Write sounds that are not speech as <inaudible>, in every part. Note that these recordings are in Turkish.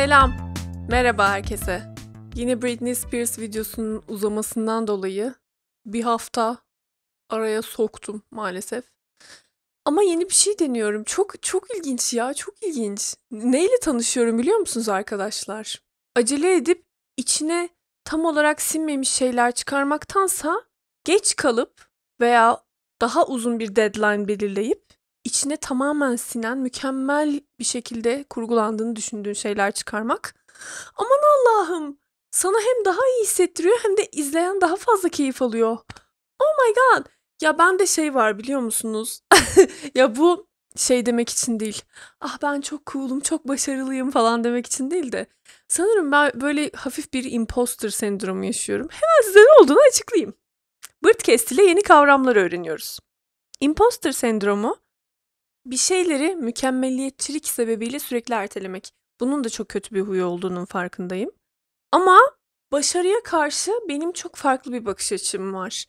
Selam. Merhaba herkese. Yine Britney Spears videosunun uzamasından dolayı bir hafta araya soktum maalesef. Ama yeni bir şey deniyorum. Çok çok ilginç ya, çok ilginç. Neyle tanışıyorum biliyor musunuz arkadaşlar? Acele edip içine tam olarak sinmemiş şeyler çıkarmaktansa geç kalıp veya daha uzun bir deadline belirleyip içine tamamen sinen, mükemmel bir şekilde kurgulandığını düşündüğün şeyler çıkarmak. Aman Allah'ım sana hem daha iyi hissettiriyor hem de izleyen daha fazla keyif alıyor. Oh my god. Ya ben de şey var biliyor musunuz? <laughs> ya bu şey demek için değil. Ah ben çok cool'um, çok başarılıyım falan demek için değil de. Sanırım ben böyle hafif bir imposter sendromu yaşıyorum. Hemen size ne olduğunu açıklayayım. Bırtcast ile yeni kavramları öğreniyoruz. Imposter sendromu bir şeyleri mükemmeliyetçilik sebebiyle sürekli ertelemek. Bunun da çok kötü bir huyu olduğunun farkındayım. Ama başarıya karşı benim çok farklı bir bakış açım var.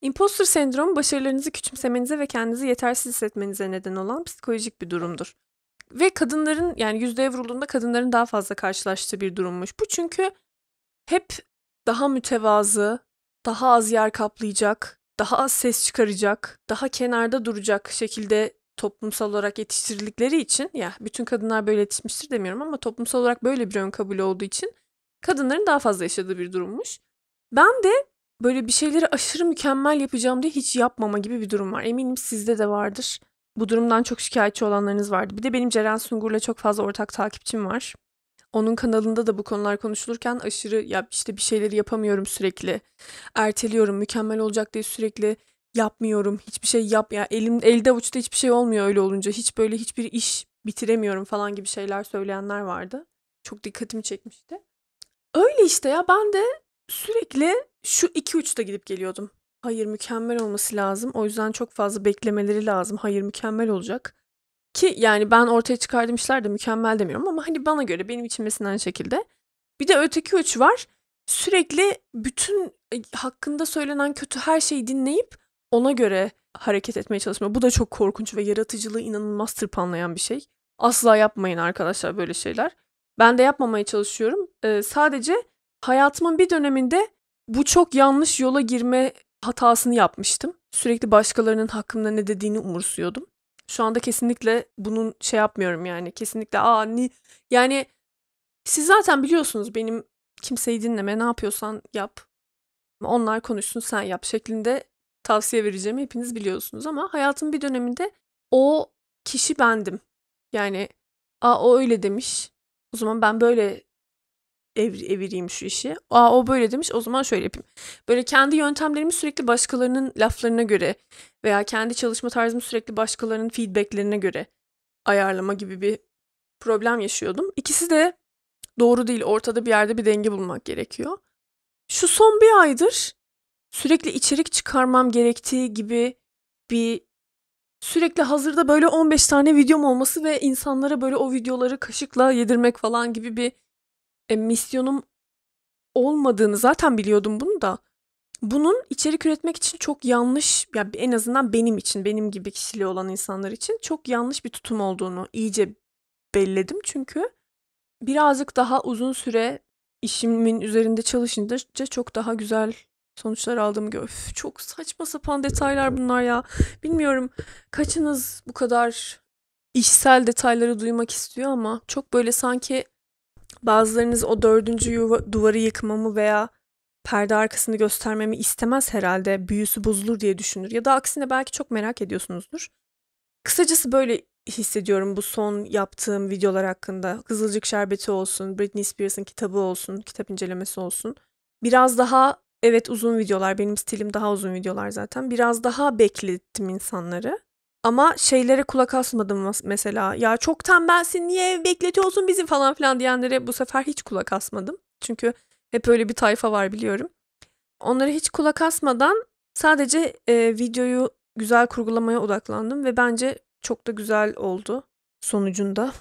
Imposter sendromu başarılarınızı küçümsemenize ve kendinizi yetersiz hissetmenize neden olan psikolojik bir durumdur. Ve kadınların yani yüzdeye vurulduğunda kadınların daha fazla karşılaştığı bir durummuş. Bu çünkü hep daha mütevazı, daha az yer kaplayacak, daha az ses çıkaracak, daha kenarda duracak şekilde toplumsal olarak yetiştirildikleri için ya bütün kadınlar böyle yetişmiştir demiyorum ama toplumsal olarak böyle bir ön kabul olduğu için kadınların daha fazla yaşadığı bir durummuş. Ben de böyle bir şeyleri aşırı mükemmel yapacağım diye hiç yapmama gibi bir durum var. Eminim sizde de vardır. Bu durumdan çok şikayetçi olanlarınız vardı. Bir de benim Ceren Sungur'la çok fazla ortak takipçim var. Onun kanalında da bu konular konuşulurken aşırı ya işte bir şeyleri yapamıyorum sürekli. Erteliyorum, mükemmel olacak diye sürekli yapmıyorum. Hiçbir şey yap ya yani elim elde avuçta hiçbir şey olmuyor öyle olunca. Hiç böyle hiçbir iş bitiremiyorum falan gibi şeyler söyleyenler vardı. Çok dikkatimi çekmişti. Öyle işte ya ben de sürekli şu iki uçta gidip geliyordum. Hayır mükemmel olması lazım. O yüzden çok fazla beklemeleri lazım. Hayır mükemmel olacak. Ki yani ben ortaya çıkardığım işler de mükemmel demiyorum ama hani bana göre benim için mesela şekilde. Bir de öteki uç var. Sürekli bütün e, hakkında söylenen kötü her şeyi dinleyip ona göre hareket etmeye çalışma. Bu da çok korkunç ve yaratıcılığı inanılmaz tırpanlayan bir şey. Asla yapmayın arkadaşlar böyle şeyler. Ben de yapmamaya çalışıyorum. Ee, sadece hayatımın bir döneminde bu çok yanlış yola girme hatasını yapmıştım. Sürekli başkalarının hakkımda ne dediğini umursuyordum. Şu anda kesinlikle bunun şey yapmıyorum yani. Kesinlikle aa ni yani siz zaten biliyorsunuz benim kimseyi dinleme ne yapıyorsan yap. Onlar konuşsun sen yap şeklinde tavsiye vereceğimi hepiniz biliyorsunuz ama hayatın bir döneminde o kişi bendim. Yani a o öyle demiş. O zaman ben böyle ev, evireyim şu işi. Aa o böyle demiş o zaman şöyle yapayım. Böyle kendi yöntemlerimi sürekli başkalarının laflarına göre veya kendi çalışma tarzımı sürekli başkalarının feedbacklerine göre ayarlama gibi bir problem yaşıyordum. İkisi de doğru değil. Ortada bir yerde bir denge bulmak gerekiyor. Şu son bir aydır sürekli içerik çıkarmam gerektiği gibi bir sürekli hazırda böyle 15 tane videom olması ve insanlara böyle o videoları kaşıkla yedirmek falan gibi bir e, misyonum olmadığını zaten biliyordum bunu da. Bunun içerik üretmek için çok yanlış ya en azından benim için benim gibi kişiliği olan insanlar için çok yanlış bir tutum olduğunu iyice belledim çünkü birazcık daha uzun süre işimin üzerinde çalışınca çok daha güzel sonuçlar aldığımı gör. Öf, çok saçma sapan detaylar bunlar ya. Bilmiyorum kaçınız bu kadar işsel detayları duymak istiyor ama çok böyle sanki bazılarınız o dördüncü yuva, duvarı yıkmamı veya perde arkasını göstermemi istemez herhalde. Büyüsü bozulur diye düşünür. Ya da aksine belki çok merak ediyorsunuzdur. Kısacası böyle hissediyorum bu son yaptığım videolar hakkında. Kızılcık Şerbeti olsun, Britney Spears'ın kitabı olsun, kitap incelemesi olsun. Biraz daha Evet uzun videolar benim stilim daha uzun videolar zaten. Biraz daha beklettim insanları. Ama şeylere kulak asmadım mesela. Ya çok tembelsin niye bekletiyorsun bizi falan filan diyenlere bu sefer hiç kulak asmadım. Çünkü hep öyle bir tayfa var biliyorum. Onlara hiç kulak asmadan sadece e, videoyu güzel kurgulamaya odaklandım ve bence çok da güzel oldu sonucunda.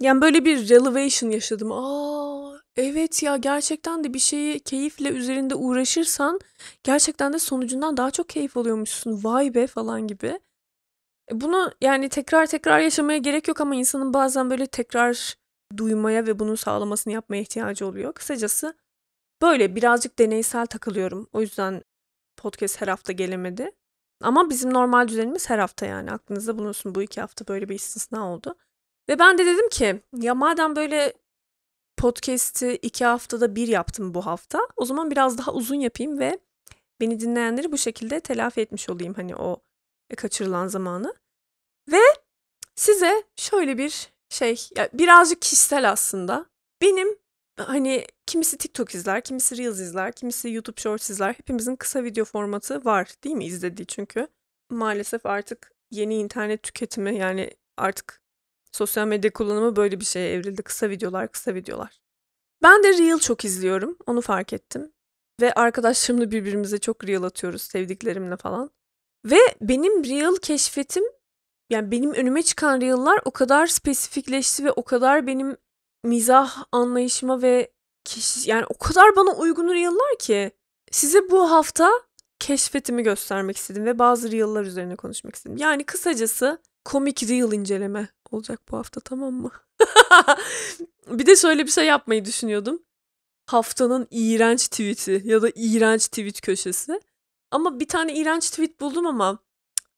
Yani böyle bir revelation yaşadım. Aa Evet ya gerçekten de bir şeyi keyifle üzerinde uğraşırsan gerçekten de sonucundan daha çok keyif alıyormuşsun. Vay be falan gibi. E, bunu yani tekrar tekrar yaşamaya gerek yok ama insanın bazen böyle tekrar duymaya ve bunun sağlamasını yapmaya ihtiyacı oluyor. Kısacası böyle birazcık deneysel takılıyorum. O yüzden podcast her hafta gelemedi. Ama bizim normal düzenimiz her hafta yani. Aklınızda bulunsun bu iki hafta böyle bir istisna oldu. Ve ben de dedim ki ya madem böyle podcast'i iki haftada bir yaptım bu hafta. O zaman biraz daha uzun yapayım ve beni dinleyenleri bu şekilde telafi etmiş olayım hani o e, kaçırılan zamanı. Ve size şöyle bir şey ya birazcık kişisel aslında. Benim hani kimisi TikTok izler, kimisi Reels izler, kimisi YouTube Shorts izler. Hepimizin kısa video formatı var değil mi izlediği çünkü. Maalesef artık yeni internet tüketimi yani artık Sosyal medya kullanımı böyle bir şeye evrildi. Kısa videolar, kısa videolar. Ben de Reel çok izliyorum. Onu fark ettim. Ve arkadaşlarımla birbirimize çok Reel atıyoruz sevdiklerimle falan. Ve benim Reel keşfetim yani benim önüme çıkan Reel'lar o kadar spesifikleşti ve o kadar benim mizah anlayışıma ve kişi, yani o kadar bana uygun Reel'lar ki size bu hafta keşfetimi göstermek istedim ve bazı Reel'lar üzerine konuşmak istedim. Yani kısacası komik Reel inceleme olacak bu hafta tamam mı? <laughs> bir de şöyle bir şey yapmayı düşünüyordum. Haftanın iğrenç tweet'i ya da iğrenç tweet köşesi. Ama bir tane iğrenç tweet buldum ama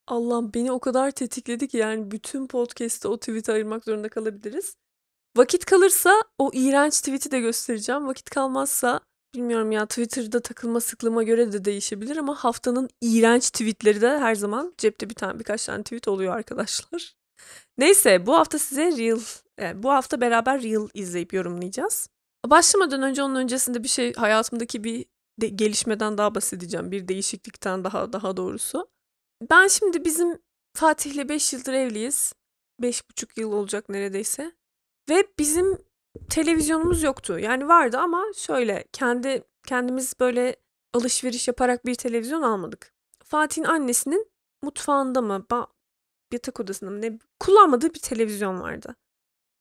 Allah beni o kadar tetikledi ki yani bütün podcast'te o tweet'i ayırmak zorunda kalabiliriz. Vakit kalırsa o iğrenç tweet'i de göstereceğim. Vakit kalmazsa bilmiyorum ya Twitter'da takılma sıklığıma göre de değişebilir ama haftanın iğrenç tweetleri de her zaman cepte bir tane birkaç tane tweet oluyor arkadaşlar. Neyse bu hafta size Real, yani e, bu hafta beraber Real izleyip yorumlayacağız. Başlamadan önce onun öncesinde bir şey hayatımdaki bir de, gelişmeden daha bahsedeceğim. Bir değişiklikten daha daha doğrusu. Ben şimdi bizim Fatih'le 5 yıldır evliyiz. 5,5 yıl olacak neredeyse. Ve bizim televizyonumuz yoktu. Yani vardı ama şöyle kendi kendimiz böyle alışveriş yaparak bir televizyon almadık. Fatih'in annesinin mutfağında mı yatak odasında ne kullanmadığı bir televizyon vardı.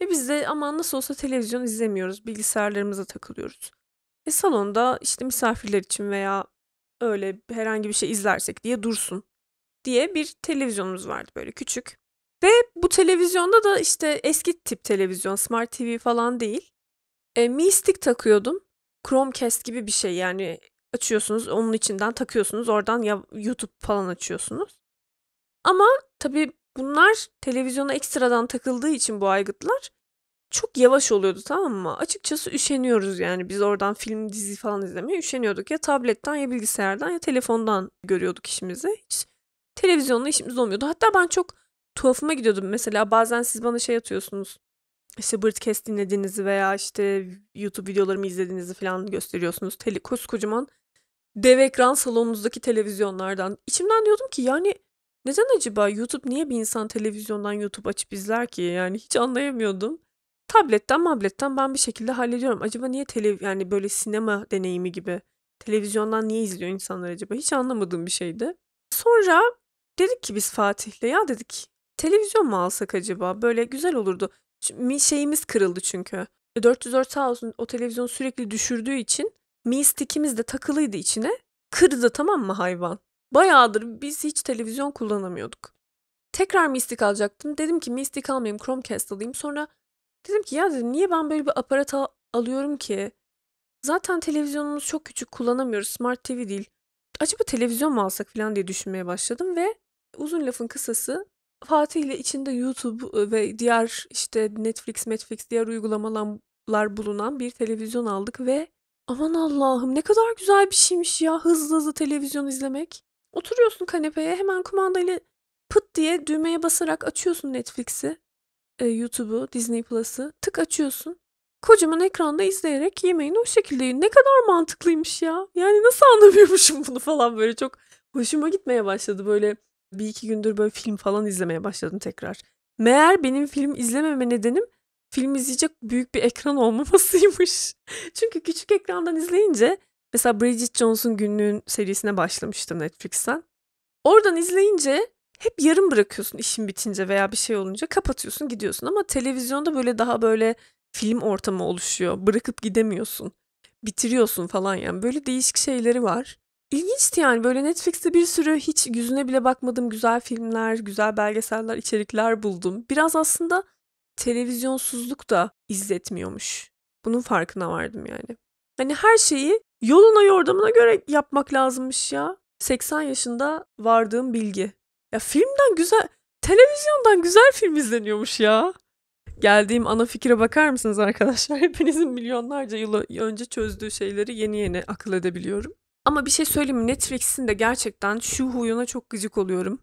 Ve biz de aman nasıl olsa televizyon izlemiyoruz. Bilgisayarlarımıza takılıyoruz. Ve salonda işte misafirler için veya öyle herhangi bir şey izlersek diye dursun diye bir televizyonumuz vardı böyle küçük. Ve bu televizyonda da işte eski tip televizyon, smart TV falan değil. E, Mi Stick takıyordum. Chromecast gibi bir şey yani açıyorsunuz onun içinden takıyorsunuz oradan ya YouTube falan açıyorsunuz. Ama tabii bunlar televizyona ekstradan takıldığı için bu aygıtlar çok yavaş oluyordu tamam mı? Açıkçası üşeniyoruz yani biz oradan film dizi falan izlemeye üşeniyorduk. Ya tabletten ya bilgisayardan ya telefondan görüyorduk işimizi. Hiç televizyonla işimiz olmuyordu. Hatta ben çok tuhafıma gidiyordum. Mesela bazen siz bana şey atıyorsunuz. İşte Birdcast dinlediğinizi veya işte YouTube videolarımı izlediğinizi falan gösteriyorsunuz. Tele koskocaman dev ekran salonunuzdaki televizyonlardan. İçimden diyordum ki yani neden acaba YouTube niye bir insan televizyondan YouTube açıp izler ki? Yani hiç anlayamıyordum. Tabletten mabletten ben bir şekilde hallediyorum. Acaba niye tele yani böyle sinema deneyimi gibi televizyondan niye izliyor insanlar acaba? Hiç anlamadığım bir şeydi. Sonra dedik ki biz Fatih'le ya dedik televizyon mu alsak acaba? Böyle güzel olurdu. Mi şeyimiz kırıldı çünkü. 404 e, sağ olsun o televizyonu sürekli düşürdüğü için Mi stick'imiz de takılıydı içine. Kırdı tamam mı hayvan? Bayağıdır biz hiç televizyon kullanamıyorduk. Tekrar mistik alacaktım. Dedim ki mistik almayayım Chromecast alayım. Sonra dedim ki ya dedim niye ben böyle bir aparat al- alıyorum ki? Zaten televizyonumuz çok küçük kullanamıyoruz. Smart TV değil. Acaba televizyon mu alsak falan diye düşünmeye başladım ve uzun lafın kısası Fatih ile içinde YouTube e, ve diğer işte Netflix, Netflix diğer uygulamalar bulunan bir televizyon aldık ve aman Allah'ım ne kadar güzel bir şeymiş ya hızlı hızlı televizyon izlemek. Oturuyorsun kanepeye hemen kumandayla pıt diye düğmeye basarak açıyorsun Netflix'i, e, YouTube'u, Disney Plus'ı. Tık açıyorsun. Kocaman ekranda izleyerek yemeğini o şekilde yiyin. Ne kadar mantıklıymış ya. Yani nasıl anlamıyormuşum bunu falan böyle çok hoşuma gitmeye başladı. Böyle bir iki gündür böyle film falan izlemeye başladım tekrar. Meğer benim film izlememe nedenim film izleyecek büyük bir ekran olmamasıymış. <laughs> Çünkü küçük ekrandan izleyince Mesela Bridget Jones'un günlüğün serisine başlamıştım Netflix'ten. Oradan izleyince hep yarım bırakıyorsun işin bitince veya bir şey olunca kapatıyorsun gidiyorsun ama televizyonda böyle daha böyle film ortamı oluşuyor. Bırakıp gidemiyorsun. Bitiriyorsun falan yani. Böyle değişik şeyleri var. İlginçti yani böyle Netflix'te bir sürü hiç yüzüne bile bakmadığım güzel filmler, güzel belgeseller, içerikler buldum. Biraz aslında televizyonsuzluk da izletmiyormuş. Bunun farkına vardım yani. Hani her şeyi Yoluna yordamına göre yapmak lazımmış ya. 80 yaşında vardığım bilgi. Ya filmden güzel, televizyondan güzel film izleniyormuş ya. Geldiğim ana fikre bakar mısınız arkadaşlar? <laughs> Hepinizin milyonlarca yıl önce çözdüğü şeyleri yeni yeni akıl edebiliyorum. Ama bir şey söyleyeyim mi? Netflix'in de gerçekten şu huyuna çok gıcık oluyorum.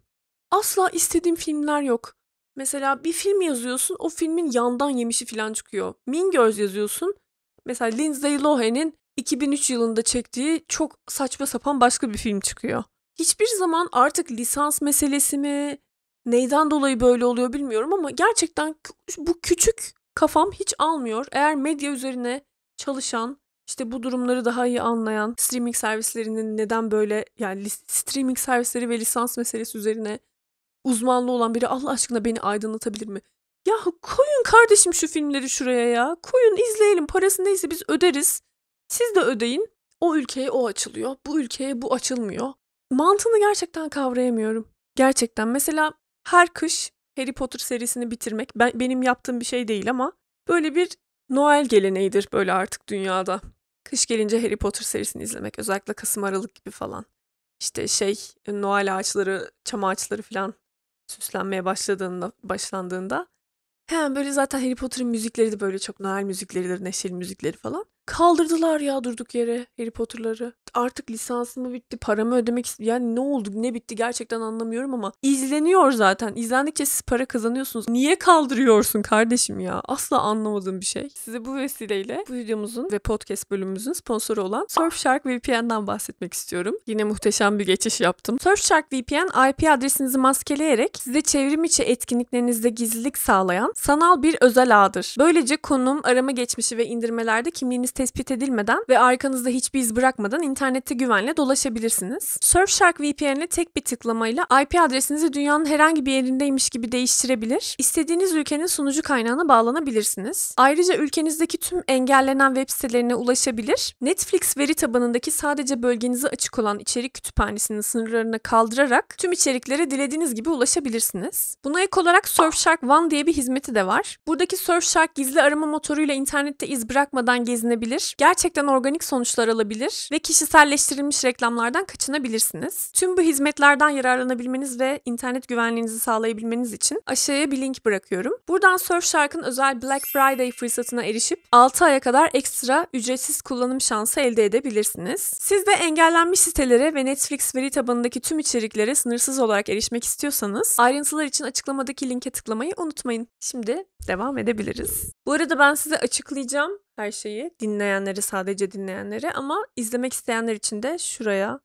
Asla istediğim filmler yok. Mesela bir film yazıyorsun, o filmin yandan yemişi falan çıkıyor. Mingöz yazıyorsun. Mesela Lindsay Lohan'in 2003 yılında çektiği çok saçma sapan başka bir film çıkıyor. Hiçbir zaman artık lisans meselesi mi, neyden dolayı böyle oluyor bilmiyorum ama gerçekten bu küçük kafam hiç almıyor. Eğer medya üzerine çalışan, işte bu durumları daha iyi anlayan streaming servislerinin neden böyle yani streaming servisleri ve lisans meselesi üzerine uzmanlı olan biri Allah aşkına beni aydınlatabilir mi? Ya koyun kardeşim şu filmleri şuraya ya. Koyun izleyelim. Parası neyse biz öderiz. Siz de ödeyin. O ülkeye o açılıyor. Bu ülkeye bu açılmıyor. Mantığını gerçekten kavrayamıyorum. Gerçekten mesela her kış Harry Potter serisini bitirmek ben, benim yaptığım bir şey değil ama böyle bir Noel geleneğidir böyle artık dünyada. Kış gelince Harry Potter serisini izlemek özellikle Kasım Aralık gibi falan. İşte şey e, Noel ağaçları, çam ağaçları falan süslenmeye başladığında başlandığında hemen böyle zaten Harry Potter'ın müzikleri de böyle çok Noel müzikleridir, neşeli müzikleri falan. Kaldırdılar ya durduk yere Harry Potter'ları. Artık lisansımı bitti, paramı ödemek istedim. Yani ne oldu, ne bitti gerçekten anlamıyorum ama izleniyor zaten. İzlendikçe siz para kazanıyorsunuz. Niye kaldırıyorsun kardeşim ya? Asla anlamadığım bir şey. Size bu vesileyle bu videomuzun ve podcast bölümümüzün sponsoru olan Surfshark VPN'den bahsetmek istiyorum. Yine muhteşem bir geçiş yaptım. Surfshark VPN IP adresinizi maskeleyerek size çevrim içi etkinliklerinizde gizlilik sağlayan sanal bir özel ağdır. Böylece konum, arama geçmişi ve indirmelerde kimliğiniz tespit edilmeden ve arkanızda hiçbir iz bırakmadan internette güvenle dolaşabilirsiniz. Surfshark VPN'le tek bir tıklamayla IP adresinizi dünyanın herhangi bir yerindeymiş gibi değiştirebilir. istediğiniz ülkenin sunucu kaynağına bağlanabilirsiniz. Ayrıca ülkenizdeki tüm engellenen web sitelerine ulaşabilir. Netflix veri tabanındaki sadece bölgenize açık olan içerik kütüphanesinin sınırlarını kaldırarak tüm içeriklere dilediğiniz gibi ulaşabilirsiniz. Buna ek olarak Surfshark One diye bir hizmeti de var. Buradaki Surfshark gizli arama motoruyla internette iz bırakmadan gezinebilirsiniz olabilir, gerçekten organik sonuçlar alabilir ve kişiselleştirilmiş reklamlardan kaçınabilirsiniz. Tüm bu hizmetlerden yararlanabilmeniz ve internet güvenliğinizi sağlayabilmeniz için aşağıya bir link bırakıyorum. Buradan Surfshark'ın özel Black Friday fırsatına erişip 6 aya kadar ekstra ücretsiz kullanım şansı elde edebilirsiniz. Siz de engellenmiş sitelere ve Netflix veri tabanındaki tüm içeriklere sınırsız olarak erişmek istiyorsanız ayrıntılar için açıklamadaki linke tıklamayı unutmayın. Şimdi devam edebiliriz. Bu arada ben size açıklayacağım her şeyi. Dinleyenleri sadece dinleyenleri ama izlemek isteyenler için de şuraya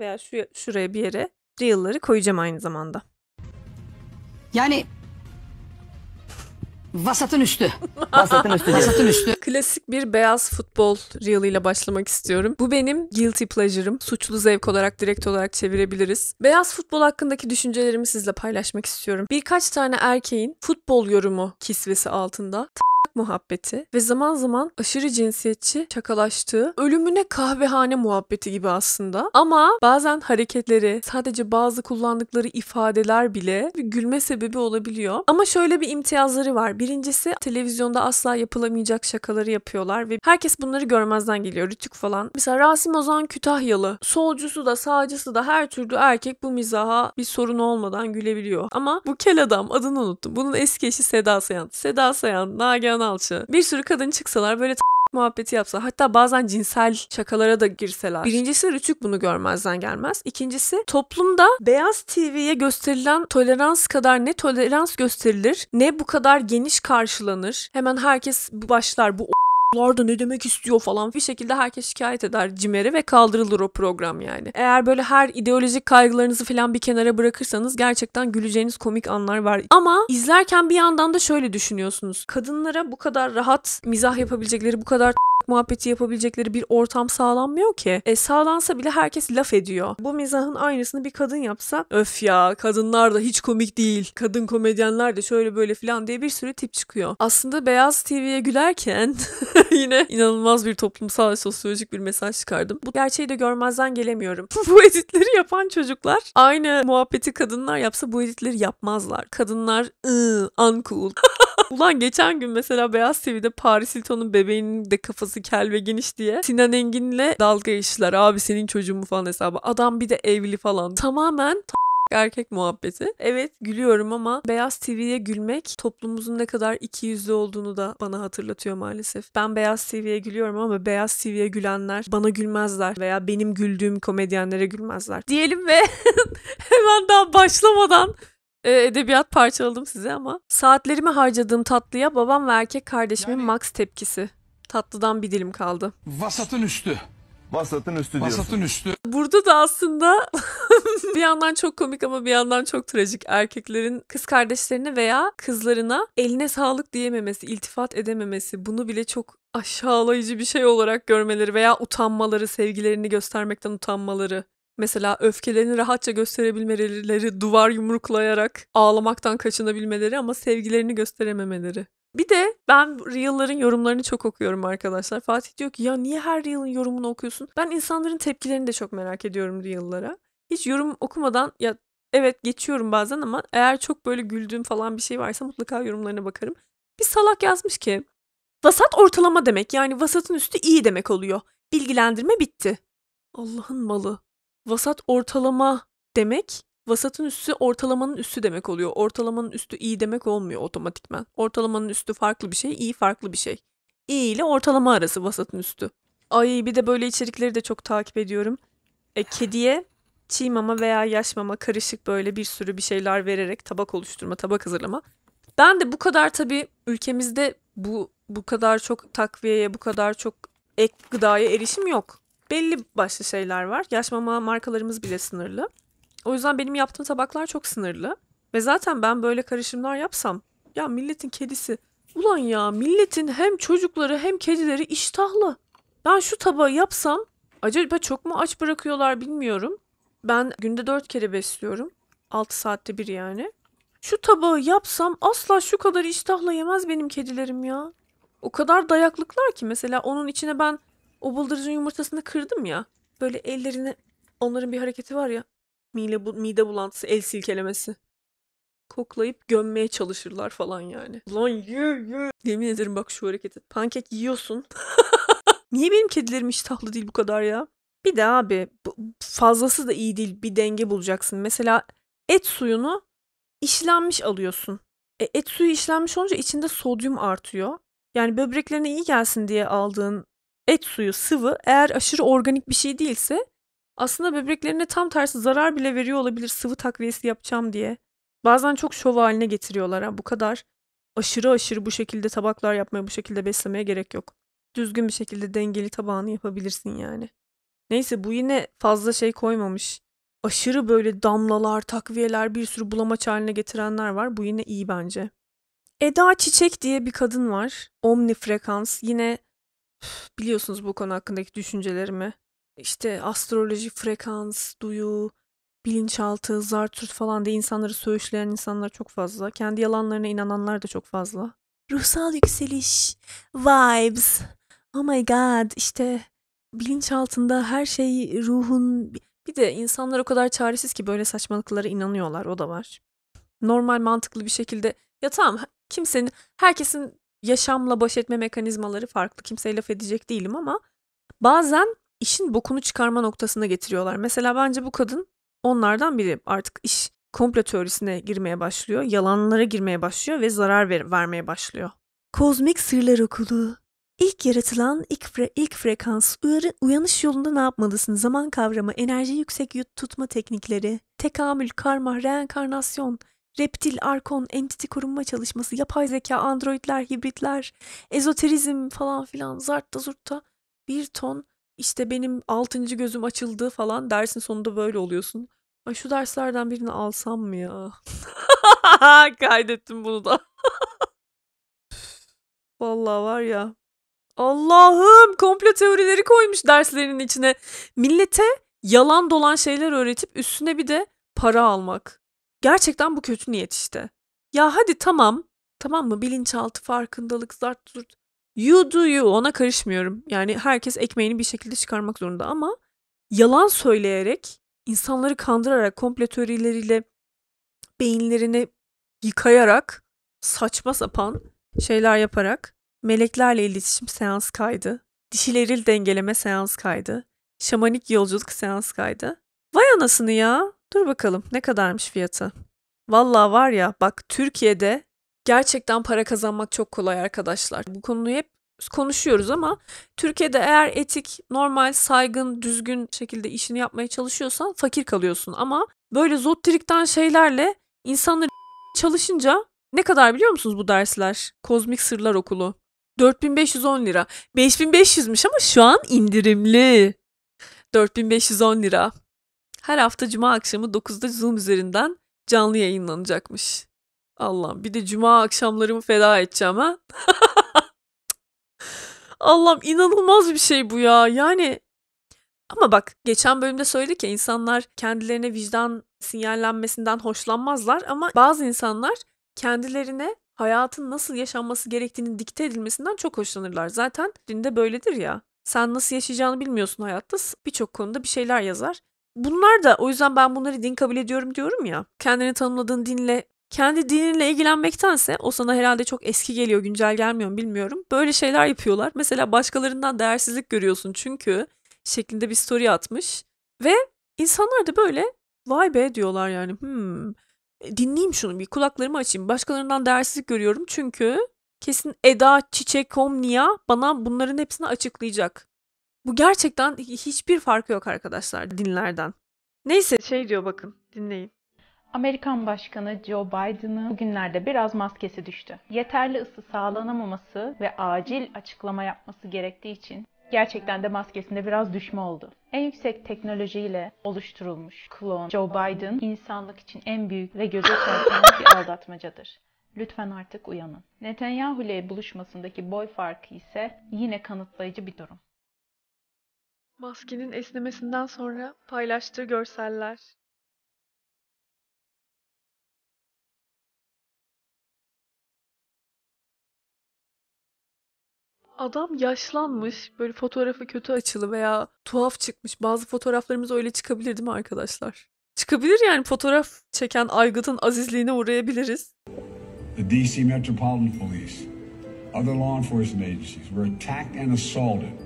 veya şu, şuraya bir yere reel'ları koyacağım aynı zamanda. Yani vasatın üstü. vasatın üstü. vasatın üstü. <laughs> Klasik bir beyaz futbol reel'iyle başlamak istiyorum. Bu benim guilty pleasure'ım. Suçlu zevk olarak direkt olarak çevirebiliriz. Beyaz futbol hakkındaki düşüncelerimi sizle paylaşmak istiyorum. Birkaç tane erkeğin futbol yorumu kisvesi altında muhabbeti ve zaman zaman aşırı cinsiyetçi şakalaştığı ölümüne kahvehane muhabbeti gibi aslında. Ama bazen hareketleri, sadece bazı kullandıkları ifadeler bile bir gülme sebebi olabiliyor. Ama şöyle bir imtiyazları var. Birincisi televizyonda asla yapılamayacak şakaları yapıyorlar ve herkes bunları görmezden geliyor. Rütük falan. Mesela Rasim Ozan Kütahyalı. Solcusu da sağcısı da her türlü erkek bu mizaha bir sorun olmadan gülebiliyor. Ama bu kel adam adını unuttum. Bunun eski eşi Seda Sayan. Seda Sayan, Nagihan alçı. Bir sürü kadın çıksalar böyle muhabbeti yapsa hatta bazen cinsel şakalara da girseler. Birincisi Rütük bunu görmezden gelmez. İkincisi toplumda beyaz TV'ye gösterilen tolerans kadar ne tolerans gösterilir ne bu kadar geniş karşılanır. Hemen herkes başlar bu da ne demek istiyor falan bir şekilde herkes şikayet eder Cimer'e ve kaldırılır o program yani. Eğer böyle her ideolojik kaygılarınızı falan bir kenara bırakırsanız gerçekten güleceğiniz komik anlar var. Ama izlerken bir yandan da şöyle düşünüyorsunuz. Kadınlara bu kadar rahat mizah yapabilecekleri, bu kadar muhabbeti yapabilecekleri bir ortam sağlanmıyor ki. E sağlansa bile herkes laf ediyor. Bu mizahın aynısını bir kadın yapsa öf ya kadınlar da hiç komik değil. Kadın komedyenler de şöyle böyle filan diye bir sürü tip çıkıyor. Aslında Beyaz TV'ye gülerken <laughs> yine inanılmaz bir toplumsal sosyolojik bir mesaj çıkardım. Bu gerçeği de görmezden gelemiyorum. <laughs> bu editleri yapan çocuklar aynı muhabbeti kadınlar yapsa bu editleri yapmazlar. Kadınlar ıı, uncool. <laughs> Ulan geçen gün mesela Beyaz TV'de Paris Hilton'un bebeğinin de kafası kel ve geniş diye Sinan Engin'le dalga geçtiler. Abi senin çocuğun mu falan hesabı. Adam bir de evli falan. Tamamen erkek muhabbeti. Evet gülüyorum ama Beyaz TV'ye gülmek toplumumuzun ne kadar iki yüzlü olduğunu da bana hatırlatıyor maalesef. Ben Beyaz TV'ye gülüyorum ama Beyaz TV'ye gülenler bana gülmezler veya benim güldüğüm komedyenlere gülmezler. Diyelim ve <laughs> hemen daha başlamadan e, edebiyat parçaladım size ama. Saatlerimi harcadığım tatlıya babam ve erkek kardeşimin Yani- max tepkisi. Tatlıdan bir dilim kaldı. Vasatın üstü. Vasatın üstü diyorsun. Vasatın üstü. Burada da aslında <laughs> bir yandan çok komik ama bir yandan çok trajik erkeklerin kız kardeşlerine veya kızlarına eline sağlık diyememesi, iltifat edememesi, bunu bile çok aşağılayıcı bir şey olarak görmeleri veya utanmaları, sevgilerini göstermekten utanmaları. Mesela öfkelerini rahatça gösterebilmeleri, duvar yumruklayarak ağlamaktan kaçınabilmeleri ama sevgilerini gösterememeleri. Bir de ben Reel'ların yorumlarını çok okuyorum arkadaşlar. Fatih diyor ki ya niye her Reel'ın yorumunu okuyorsun? Ben insanların tepkilerini de çok merak ediyorum Reel'lara. Hiç yorum okumadan ya evet geçiyorum bazen ama eğer çok böyle güldüğüm falan bir şey varsa mutlaka yorumlarına bakarım. Bir salak yazmış ki vasat ortalama demek yani vasatın üstü iyi demek oluyor. Bilgilendirme bitti. Allah'ın malı vasat ortalama demek vasatın üssü ortalamanın üssü demek oluyor. Ortalamanın üstü iyi demek olmuyor otomatikman. Ortalamanın üstü farklı bir şey, iyi farklı bir şey. İyi ile ortalama arası vasatın üstü. Ay bir de böyle içerikleri de çok takip ediyorum. E, kediye çiğ mama veya yaş mama karışık böyle bir sürü bir şeyler vererek tabak oluşturma, tabak hazırlama. Ben de bu kadar tabii ülkemizde bu bu kadar çok takviyeye, bu kadar çok ek gıdaya erişim yok belli başlı şeyler var. Yaş mama markalarımız bile sınırlı. O yüzden benim yaptığım tabaklar çok sınırlı. Ve zaten ben böyle karışımlar yapsam ya milletin kedisi ulan ya milletin hem çocukları hem kedileri iştahlı. Ben şu tabağı yapsam acaba çok mu aç bırakıyorlar bilmiyorum. Ben günde dört kere besliyorum. altı saatte bir yani. Şu tabağı yapsam asla şu kadar iştahla yemez benim kedilerim ya. O kadar dayaklıklar ki mesela onun içine ben o bıldırcın yumurtasını kırdım ya. Böyle ellerini onların bir hareketi var ya. Mide, bu, mide bulantısı, el silkelemesi. Koklayıp gömmeye çalışırlar falan yani. Lan ye ye. Yemin ederim bak şu hareketi. Pankek yiyorsun. <laughs> Niye benim kedilerim iştahlı değil bu kadar ya? Bir de abi fazlası da iyi değil. Bir denge bulacaksın. Mesela et suyunu işlenmiş alıyorsun. E, et suyu işlenmiş olunca içinde sodyum artıyor. Yani böbreklerine iyi gelsin diye aldığın et suyu, sıvı eğer aşırı organik bir şey değilse aslında böbreklerine tam tersi zarar bile veriyor olabilir sıvı takviyesi yapacağım diye. Bazen çok şov haline getiriyorlar. Ha. Bu kadar aşırı aşırı bu şekilde tabaklar yapmaya, bu şekilde beslemeye gerek yok. Düzgün bir şekilde dengeli tabağını yapabilirsin yani. Neyse bu yine fazla şey koymamış. Aşırı böyle damlalar, takviyeler, bir sürü bulamaç haline getirenler var. Bu yine iyi bence. Eda Çiçek diye bir kadın var. Omni Frekans. Yine Biliyorsunuz bu konu hakkındaki düşüncelerimi. İşte astroloji, frekans, duyu, bilinçaltı, zartürt falan diye insanları söğüşleyen insanlar çok fazla. Kendi yalanlarına inananlar da çok fazla. Ruhsal yükseliş, vibes, oh my god işte bilinçaltında her şey ruhun... Bir de insanlar o kadar çaresiz ki böyle saçmalıklara inanıyorlar o da var. Normal mantıklı bir şekilde ya tamam kimsenin herkesin yaşamla baş etme mekanizmaları farklı. Kimseye laf edecek değilim ama bazen işin bokunu çıkarma noktasına getiriyorlar. Mesela bence bu kadın onlardan biri. Artık iş komplo teorisine girmeye başlıyor, yalanlara girmeye başlıyor ve zarar ver- vermeye başlıyor. Kozmik Sırlar Okulu İlk yaratılan ilk, fre- ilk frekans uyarı, uyanış yolunda ne yapmalısın? Zaman kavramı, enerji yüksek yut tutma teknikleri, tekamül, karma, reenkarnasyon, reptil, arkon, entity korunma çalışması, yapay zeka, androidler, hibritler, ezoterizm falan filan zartta zurtta bir ton işte benim altıncı gözüm açıldı falan dersin sonunda böyle oluyorsun. Ay şu derslerden birini alsam mı ya? <laughs> Kaydettim bunu da. <laughs> Vallahi var ya. Allah'ım komplo teorileri koymuş derslerinin içine. Millete yalan dolan şeyler öğretip üstüne bir de para almak. Gerçekten bu kötü niyet işte. Ya hadi tamam. Tamam mı? Bilinçaltı, farkındalık, zart zurt. You do you. Ona karışmıyorum. Yani herkes ekmeğini bir şekilde çıkarmak zorunda ama yalan söyleyerek, insanları kandırarak, komple teorileriyle beyinlerini yıkayarak, saçma sapan şeyler yaparak meleklerle iletişim seans kaydı. Dişileril dengeleme seans kaydı. Şamanik yolculuk seans kaydı. Vay anasını ya. Dur bakalım ne kadarmış fiyatı. Valla var ya bak Türkiye'de gerçekten para kazanmak çok kolay arkadaşlar. Bu konuyu hep konuşuyoruz ama Türkiye'de eğer etik, normal, saygın, düzgün şekilde işini yapmaya çalışıyorsan fakir kalıyorsun. Ama böyle zottirikten şeylerle insanları <laughs> çalışınca ne kadar biliyor musunuz bu dersler? Kozmik Sırlar Okulu. 4510 lira. 5500'müş ama şu an indirimli. 4510 lira her hafta cuma akşamı 9'da Zoom üzerinden canlı yayınlanacakmış. Allah'ım bir de cuma akşamlarımı feda edeceğim ha. <laughs> Allah'ım inanılmaz bir şey bu ya. Yani ama bak geçen bölümde söyledik ya insanlar kendilerine vicdan sinyallenmesinden hoşlanmazlar ama bazı insanlar kendilerine hayatın nasıl yaşanması gerektiğini dikte edilmesinden çok hoşlanırlar. Zaten dinde böyledir ya. Sen nasıl yaşayacağını bilmiyorsun hayatta. Birçok konuda bir şeyler yazar. Bunlar da o yüzden ben bunları din kabul ediyorum diyorum ya. Kendini tanımladığın dinle kendi dininle ilgilenmektense o sana herhalde çok eski geliyor, güncel gelmiyor mu bilmiyorum. Böyle şeyler yapıyorlar. Mesela başkalarından değersizlik görüyorsun çünkü şeklinde bir story atmış. Ve insanlar da böyle vay be diyorlar yani. Hmm, e, dinleyeyim şunu bir kulaklarımı açayım. Başkalarından değersizlik görüyorum çünkü kesin Eda Çiçek Omnia bana bunların hepsini açıklayacak. Bu gerçekten hiçbir farkı yok arkadaşlar dinlerden. Neyse şey diyor bakın dinleyin. Amerikan Başkanı Joe Biden'ın bugünlerde biraz maskesi düştü. Yeterli ısı sağlanamaması ve acil açıklama yapması gerektiği için gerçekten de maskesinde biraz düşme oldu. En yüksek teknolojiyle oluşturulmuş klon Joe Biden insanlık için en büyük ve göze çarpan bir aldatmacadır. Lütfen artık uyanın. Netanyahu ile buluşmasındaki boy farkı ise yine kanıtlayıcı bir durum. Maskenin esnemesinden sonra paylaştığı görseller. Adam yaşlanmış. Böyle fotoğrafı kötü açılı veya tuhaf çıkmış. Bazı fotoğraflarımız öyle çıkabilir değil mi arkadaşlar? Çıkabilir yani fotoğraf çeken Aygıt'ın azizliğine uğrayabiliriz. The DC Metropolitan Police, other law enforcement agencies were attacked and assaulted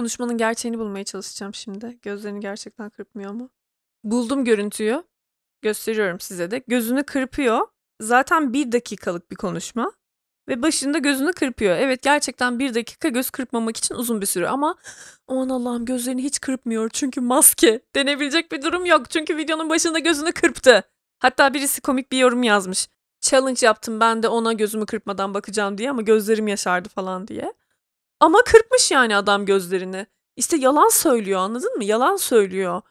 Konuşmanın gerçeğini bulmaya çalışacağım şimdi. Gözlerini gerçekten kırpmıyor mu? Buldum görüntüyü. Gösteriyorum size de. Gözünü kırpıyor. Zaten bir dakikalık bir konuşma. Ve başında gözünü kırpıyor. Evet gerçekten bir dakika göz kırpmamak için uzun bir süre ama aman Allah'ım gözlerini hiç kırpmıyor çünkü maske denebilecek bir durum yok. Çünkü videonun başında gözünü kırptı. Hatta birisi komik bir yorum yazmış. Challenge yaptım ben de ona gözümü kırpmadan bakacağım diye ama gözlerim yaşardı falan diye. Ama kırpmış yani adam gözlerini. İşte yalan söylüyor anladın mı? Yalan söylüyor.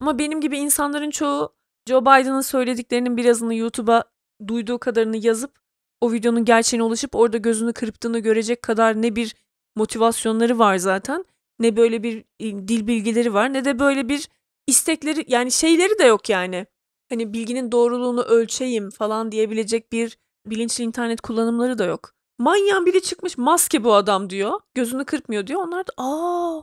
Ama benim gibi insanların çoğu Joe Biden'ın söylediklerinin birazını YouTube'a duyduğu kadarını yazıp o videonun gerçeğine ulaşıp orada gözünü kırptığını görecek kadar ne bir motivasyonları var zaten ne böyle bir e, dil bilgileri var ne de böyle bir istekleri yani şeyleri de yok yani. Hani bilginin doğruluğunu ölçeyim falan diyebilecek bir bilinçli internet kullanımları da yok. Manyan biri çıkmış maske bu adam diyor. Gözünü kırpmıyor diyor. Onlar da aa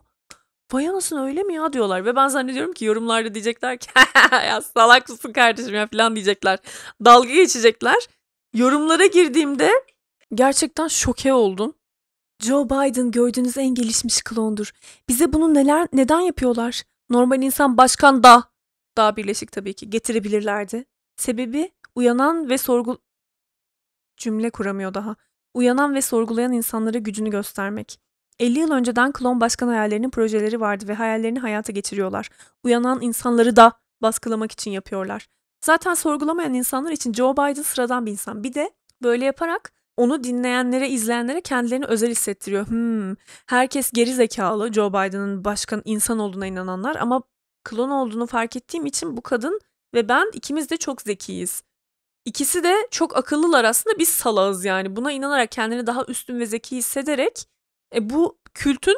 vay anasını öyle mi ya diyorlar. Ve ben zannediyorum ki yorumlarda diyecekler ki <laughs> ya salak mısın kardeşim ya falan diyecekler. Dalga geçecekler. Yorumlara girdiğimde gerçekten şoke oldum. Joe Biden gördüğünüz en gelişmiş klondur. Bize bunu neler neden yapıyorlar? Normal insan başkan da daha birleşik tabii ki getirebilirlerdi. Sebebi uyanan ve sorgul cümle kuramıyor daha uyanan ve sorgulayan insanlara gücünü göstermek. 50 yıl önceden klon başkan hayallerinin projeleri vardı ve hayallerini hayata geçiriyorlar. Uyanan insanları da baskılamak için yapıyorlar. Zaten sorgulamayan insanlar için Joe Biden sıradan bir insan. Bir de böyle yaparak onu dinleyenlere, izleyenlere kendilerini özel hissettiriyor. Hmm, herkes geri zekalı Joe Biden'ın başkan insan olduğuna inananlar ama klon olduğunu fark ettiğim için bu kadın ve ben ikimiz de çok zekiyiz. İkisi de çok akıllılar aslında biz salağız yani. Buna inanarak kendini daha üstün ve zeki hissederek e, bu kültün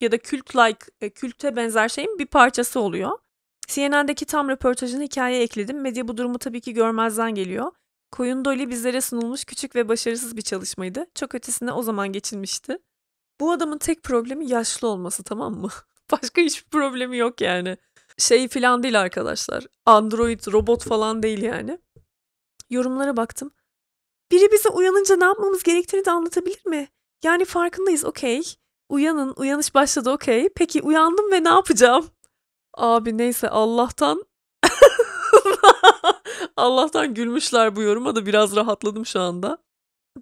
ya da kült like e, külte benzer şeyin bir parçası oluyor. CNN'deki tam röportajını hikayeye ekledim. Medya bu durumu tabii ki görmezden geliyor. Koyun Dolly bizlere sunulmuş küçük ve başarısız bir çalışmaydı. Çok ötesine o zaman geçilmişti. Bu adamın tek problemi yaşlı olması tamam mı? <laughs> Başka hiçbir problemi yok yani. Şey filan değil arkadaşlar. Android, robot falan değil yani. Yorumlara baktım. Biri bize uyanınca ne yapmamız gerektiğini de anlatabilir mi? Yani farkındayız okey. Uyanın, uyanış başladı okey. Peki uyandım ve ne yapacağım? Abi neyse Allah'tan <laughs> Allah'tan gülmüşler bu yoruma da biraz rahatladım şu anda.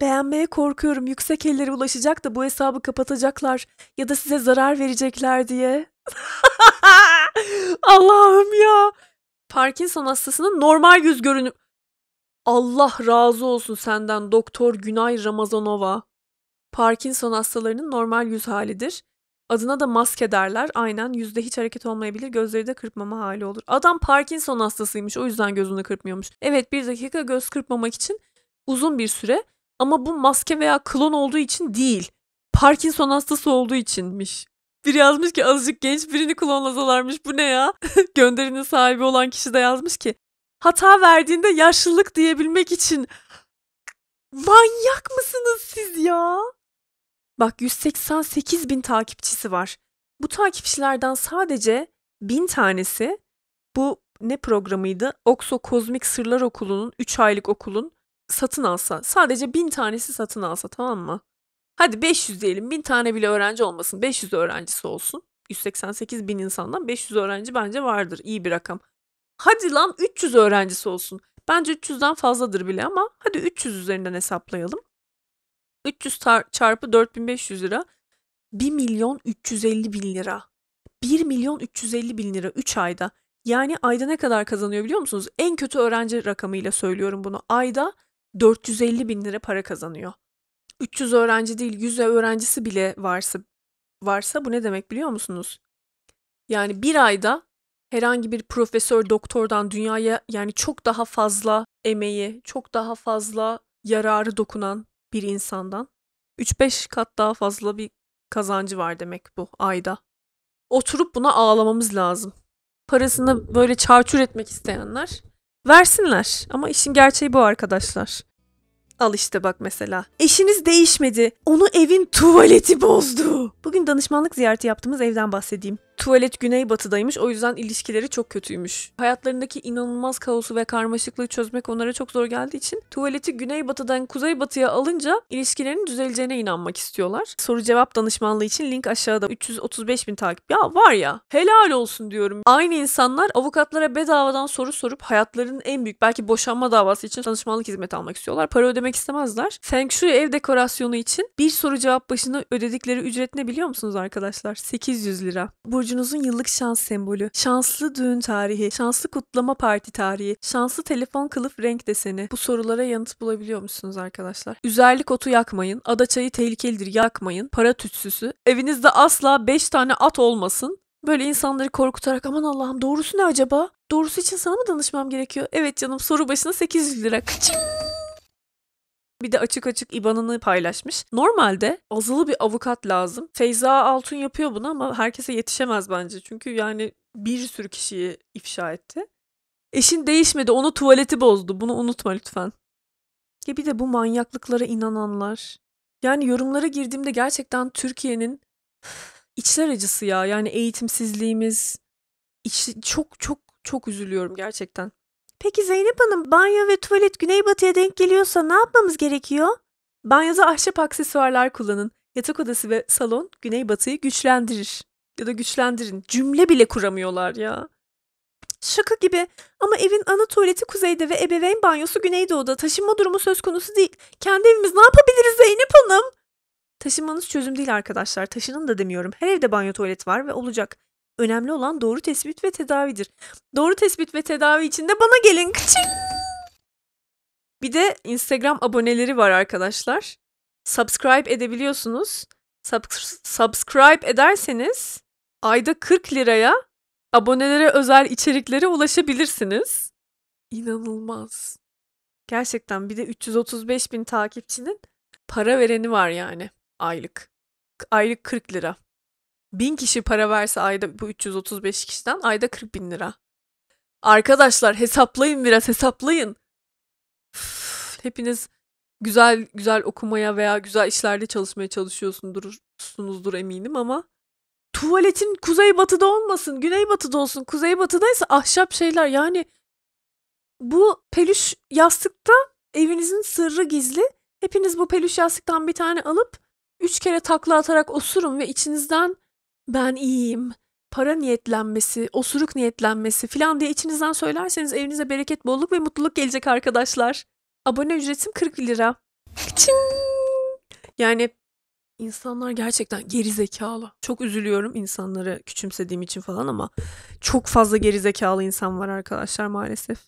Beğenmeye korkuyorum. Yüksek ellere ulaşacak da bu hesabı kapatacaklar ya da size zarar verecekler diye. <laughs> Allah'ım ya. Parkinson hastasının normal yüz görünüm Allah razı olsun senden Doktor Günay Ramazanova. Parkinson hastalarının normal yüz halidir. Adına da maske derler. Aynen yüzde hiç hareket olmayabilir. Gözleri de kırpmama hali olur. Adam Parkinson hastasıymış. O yüzden gözünü kırpmıyormuş. Evet bir dakika göz kırpmamak için uzun bir süre. Ama bu maske veya klon olduğu için değil. Parkinson hastası olduğu içinmiş. Biri yazmış ki azıcık genç birini klonlazalarmış. bu ne ya? <laughs> Gönderinin sahibi olan kişi de yazmış ki hata verdiğinde yaşlılık diyebilmek için. Manyak mısınız siz ya? Bak 188 bin takipçisi var. Bu takipçilerden sadece bin tanesi bu ne programıydı? Oxo Kozmik Sırlar Okulu'nun 3 aylık okulun satın alsa. Sadece bin tanesi satın alsa tamam mı? Hadi 500 diyelim. Bin tane bile öğrenci olmasın. 500 öğrencisi olsun. 188 bin insandan 500 öğrenci bence vardır. İyi bir rakam. Hadi lan 300 öğrencisi olsun. Bence 300'den fazladır bile ama hadi 300 üzerinden hesaplayalım. 300 çarpı 4500 lira 1 milyon 350 bin lira. 1 milyon 350 bin lira 3 ayda. Yani ayda ne kadar kazanıyor biliyor musunuz? En kötü öğrenci rakamıyla söylüyorum bunu. Ayda 450 bin lira para kazanıyor. 300 öğrenci değil 100 öğrencisi bile varsa varsa bu ne demek biliyor musunuz? Yani bir ayda herhangi bir profesör doktordan dünyaya yani çok daha fazla emeği, çok daha fazla yararı dokunan bir insandan 3-5 kat daha fazla bir kazancı var demek bu ayda. Oturup buna ağlamamız lazım. Parasını böyle çarçur etmek isteyenler versinler ama işin gerçeği bu arkadaşlar. Al işte bak mesela. Eşiniz değişmedi. Onu evin tuvaleti bozdu. Bugün danışmanlık ziyareti yaptığımız evden bahsedeyim tuvalet güneybatıdaymış o yüzden ilişkileri çok kötüymüş. Hayatlarındaki inanılmaz kaosu ve karmaşıklığı çözmek onlara çok zor geldiği için tuvaleti güneybatıdan kuzeybatıya alınca ilişkilerin düzeleceğine inanmak istiyorlar. Soru cevap danışmanlığı için link aşağıda 335 bin takip. Ya var ya helal olsun diyorum. Aynı insanlar avukatlara bedavadan soru sorup hayatlarının en büyük belki boşanma davası için danışmanlık hizmeti almak istiyorlar. Para ödemek istemezler. Feng Shui ev dekorasyonu için bir soru cevap başına ödedikleri ücret ne biliyor musunuz arkadaşlar? 800 lira. Burcu burcunuzun yıllık şans sembolü, şanslı düğün tarihi, şanslı kutlama parti tarihi, şanslı telefon kılıf renk deseni. Bu sorulara yanıt bulabiliyor musunuz arkadaşlar? Üzerlik otu yakmayın, ada çayı tehlikelidir yakmayın, para tütsüsü, evinizde asla 5 tane at olmasın, böyle insanları korkutarak aman Allah'ım doğrusu ne acaba? Doğrusu için sana mı danışmam gerekiyor? Evet canım soru başına 800 lira. Kaçın! <laughs> Bir de açık açık IBAN'ını paylaşmış. Normalde azılı bir avukat lazım. Feyza Altun yapıyor bunu ama herkese yetişemez bence. Çünkü yani bir sürü kişiyi ifşa etti. Eşin değişmedi, onu tuvaleti bozdu. Bunu unutma lütfen. Ya bir de bu manyaklıklara inananlar. Yani yorumlara girdiğimde gerçekten Türkiye'nin <sighs> içler acısı ya. Yani eğitimsizliğimiz, iç, çok çok çok üzülüyorum gerçekten. Peki Zeynep Hanım banyo ve tuvalet güneybatıya denk geliyorsa ne yapmamız gerekiyor? Banyoda ahşap aksesuarlar kullanın. Yatak odası ve salon güneybatıyı güçlendirir. Ya da güçlendirin. Cümle bile kuramıyorlar ya. Şaka gibi ama evin ana tuvaleti kuzeyde ve ebeveyn banyosu güneydoğuda. Taşınma durumu söz konusu değil. Kendi evimiz ne yapabiliriz Zeynep Hanım? Taşınmanız çözüm değil arkadaşlar. Taşının da demiyorum. Her evde banyo tuvalet var ve olacak. Önemli olan doğru tespit ve tedavidir. Doğru tespit ve tedavi için de bana gelin. Kıçın! Bir de Instagram aboneleri var arkadaşlar. Subscribe edebiliyorsunuz. Sub- subscribe ederseniz ayda 40 liraya abonelere özel içeriklere ulaşabilirsiniz. İnanılmaz. Gerçekten bir de 335 bin takipçinin para vereni var yani aylık. Aylık 40 lira. Bin kişi para verse ayda bu 335 kişiden ayda 40 bin lira. Arkadaşlar hesaplayın biraz hesaplayın. Üf, hepiniz güzel güzel okumaya veya güzel işlerde çalışmaya çalışıyorsunuzdur eminim ama tuvaletin kuzey batıda olmasın, güney batıda olsun. kuzey batıdaysa ahşap şeyler yani bu peluş yastıkta evinizin sırrı gizli. Hepiniz bu peluş yastıktan bir tane alıp üç kere takla atarak osurun ve içinizden ben iyiyim, para niyetlenmesi, osuruk niyetlenmesi falan diye içinizden söylerseniz evinize bereket, bolluk ve mutluluk gelecek arkadaşlar. Abone ücretim 40 lira. Yani insanlar gerçekten geri Çok üzülüyorum insanları küçümsediğim için falan ama çok fazla geri insan var arkadaşlar maalesef.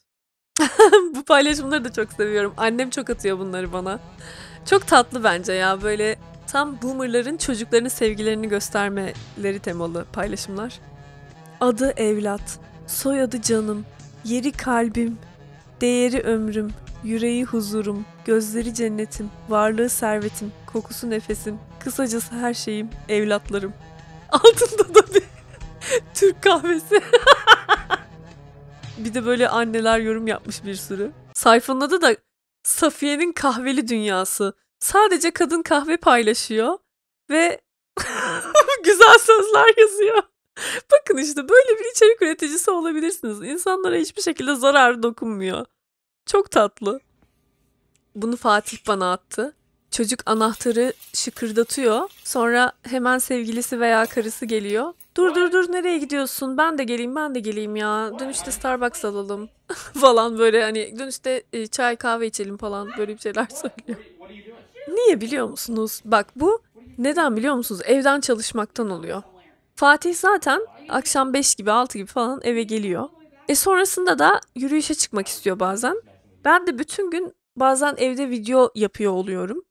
<laughs> Bu paylaşımları da çok seviyorum. Annem çok atıyor bunları bana. Çok tatlı bence ya böyle Tam boomerların çocuklarının sevgilerini göstermeleri temalı paylaşımlar. Adı evlat, soyadı canım, yeri kalbim, değeri ömrüm, yüreği huzurum, gözleri cennetim, varlığı servetim, kokusu nefesim, kısacası her şeyim, evlatlarım. <laughs> Altında da bir <laughs> Türk kahvesi. <laughs> bir de böyle anneler yorum yapmış bir sürü. Sayfanın adı da Safiye'nin kahveli dünyası. Sadece kadın kahve paylaşıyor ve <laughs> güzel sözler yazıyor. Bakın işte böyle bir içerik üreticisi olabilirsiniz. İnsanlara hiçbir şekilde zarar dokunmuyor. Çok tatlı. Bunu Fatih bana attı. Çocuk anahtarı şıkırdatıyor. Sonra hemen sevgilisi veya karısı geliyor. Dur dur dur nereye gidiyorsun? Ben de geleyim ben de geleyim ya. Dönüşte Starbucks alalım <laughs> falan böyle hani dönüşte e, çay kahve içelim falan böyle bir şeyler söylüyor. Niye biliyor musunuz? Bak bu neden biliyor musunuz? Evden çalışmaktan oluyor. Fatih zaten akşam 5 gibi 6 gibi falan eve geliyor. E sonrasında da yürüyüşe çıkmak istiyor bazen. Ben de bütün gün bazen evde video yapıyor oluyorum.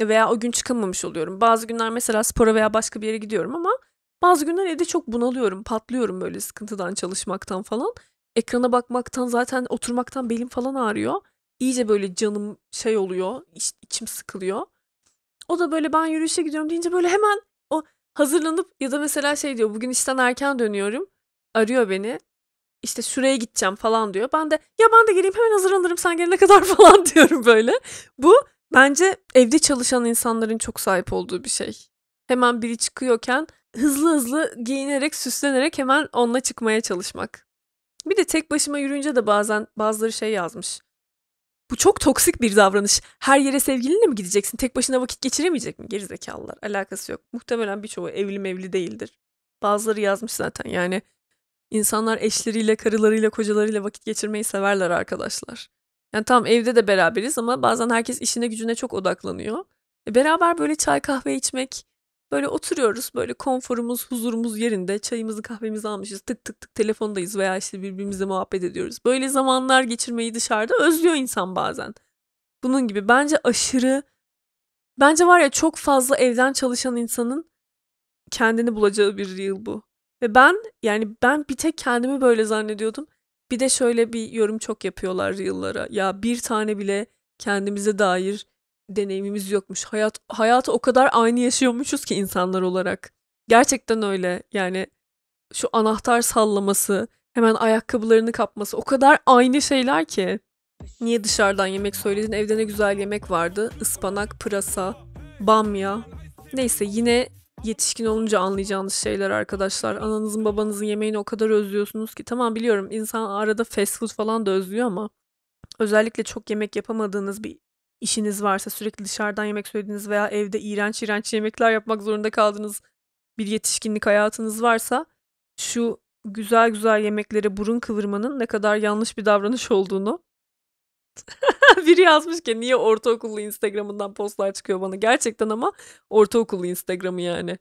Veya o gün çıkamamış oluyorum. Bazı günler mesela spora veya başka bir yere gidiyorum ama bazı günler evde çok bunalıyorum, patlıyorum böyle sıkıntıdan, çalışmaktan falan. Ekrana bakmaktan zaten oturmaktan belim falan ağrıyor iyice böyle canım şey oluyor. içim sıkılıyor. O da böyle ben yürüyüşe gidiyorum deyince böyle hemen o hazırlanıp ya da mesela şey diyor bugün işten erken dönüyorum. Arıyor beni. işte süreye gideceğim falan diyor. Ben de ya ben de geleyim hemen hazırlanırım sen gelene kadar <laughs> falan diyorum böyle. Bu bence evde çalışan insanların çok sahip olduğu bir şey. Hemen biri çıkıyorken hızlı hızlı giyinerek süslenerek hemen onunla çıkmaya çalışmak. Bir de tek başıma yürüyünce de bazen bazıları şey yazmış. Bu çok toksik bir davranış. Her yere sevgilinle mi gideceksin? Tek başına vakit geçiremeyecek mi? Gerizekalılar. Alakası yok. Muhtemelen birçoğu evli mevli değildir. Bazıları yazmış zaten yani. İnsanlar eşleriyle, karılarıyla, kocalarıyla vakit geçirmeyi severler arkadaşlar. Yani tam evde de beraberiz ama bazen herkes işine gücüne çok odaklanıyor. E beraber böyle çay kahve içmek, Böyle oturuyoruz böyle konforumuz, huzurumuz yerinde. Çayımızı kahvemizi almışız. Tık tık tık telefondayız veya işte birbirimizle muhabbet ediyoruz. Böyle zamanlar geçirmeyi dışarıda özlüyor insan bazen. Bunun gibi bence aşırı bence var ya çok fazla evden çalışan insanın kendini bulacağı bir yıl bu. Ve ben yani ben bir tek kendimi böyle zannediyordum. Bir de şöyle bir yorum çok yapıyorlar yıllara. Ya bir tane bile kendimize dair deneyimimiz yokmuş. Hayat hayatı o kadar aynı yaşıyormuşuz ki insanlar olarak. Gerçekten öyle. Yani şu anahtar sallaması, hemen ayakkabılarını kapması o kadar aynı şeyler ki. Niye dışarıdan yemek söyledin? Evde ne güzel yemek vardı. Ispanak, pırasa, bamya. Neyse yine yetişkin olunca anlayacağınız şeyler arkadaşlar. Ananızın babanızın yemeğini o kadar özlüyorsunuz ki. Tamam biliyorum insan arada fast food falan da özlüyor ama özellikle çok yemek yapamadığınız bir işiniz varsa sürekli dışarıdan yemek söylediğiniz veya evde iğrenç iğrenç yemekler yapmak zorunda kaldığınız bir yetişkinlik hayatınız varsa şu güzel güzel yemeklere burun kıvırmanın ne kadar yanlış bir davranış olduğunu <laughs> biri yazmış ki niye ortaokullu Instagram'ından postlar çıkıyor bana gerçekten ama ortaokullu Instagram'ı yani.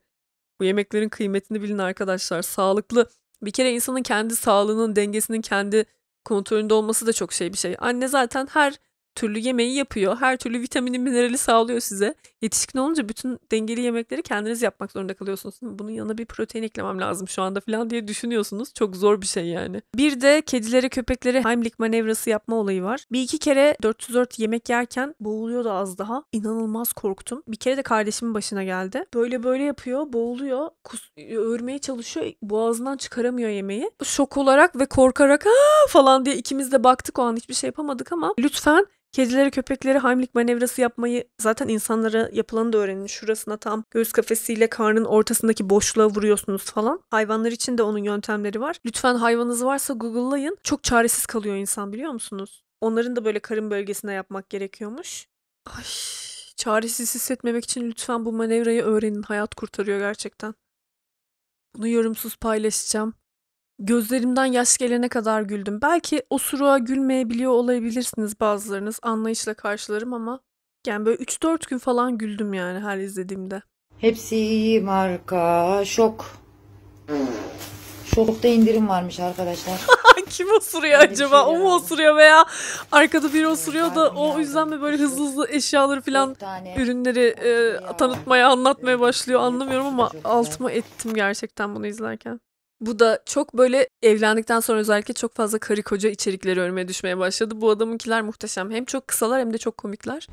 Bu yemeklerin kıymetini bilin arkadaşlar. Sağlıklı bir kere insanın kendi sağlığının dengesinin kendi kontrolünde olması da çok şey bir şey. Anne zaten her türlü yemeği yapıyor. Her türlü vitamini, minerali sağlıyor size. Yetişkin olunca bütün dengeli yemekleri kendiniz yapmak zorunda kalıyorsunuz. Bunun yanına bir protein eklemem lazım şu anda falan diye düşünüyorsunuz. Çok zor bir şey yani. Bir de kedilere, köpeklere Heimlich manevrası yapma olayı var. Bir iki kere 404 yemek yerken boğuluyordu az daha. İnanılmaz korktum. Bir kere de kardeşimin başına geldi. Böyle böyle yapıyor, boğuluyor. Kus örmeye çalışıyor. Boğazından çıkaramıyor yemeği. Şok olarak ve korkarak Aa! falan diye ikimiz de baktık o an hiçbir şey yapamadık ama lütfen Kedilere köpekleri heimlik manevrası yapmayı zaten insanlara yapılanı da öğrenin. Şurasına tam göğüs kafesiyle karnın ortasındaki boşluğa vuruyorsunuz falan. Hayvanlar için de onun yöntemleri var. Lütfen hayvanınız varsa Google'layın. Çok çaresiz kalıyor insan biliyor musunuz? Onların da böyle karın bölgesine yapmak gerekiyormuş. Ay, çaresiz hissetmemek için lütfen bu manevrayı öğrenin. Hayat kurtarıyor gerçekten. Bunu yorumsuz paylaşacağım. Gözlerimden yaş gelene kadar güldüm. Belki osuruğa gülmeyebiliyor olabilirsiniz bazılarınız. Anlayışla karşılarım ama yani böyle 3-4 gün falan güldüm yani her izlediğimde. Hepsi marka şok. Şokta indirim varmış arkadaşlar. <laughs> Kim osuruyor Öyle acaba? şey O mu osuruyor veya arkada biri osuruyor da o yüzden mi böyle hızlı hızlı eşyaları falan ürünleri e, tanıtmaya, anlatmaya başlıyor şey anlamıyorum ama altıma ettim gerçekten bunu izlerken. Bu da çok böyle evlendikten sonra özellikle çok fazla karı koca içerikleri önüme düşmeye başladı. Bu adamınkiler muhteşem. Hem çok kısalar hem de çok komikler.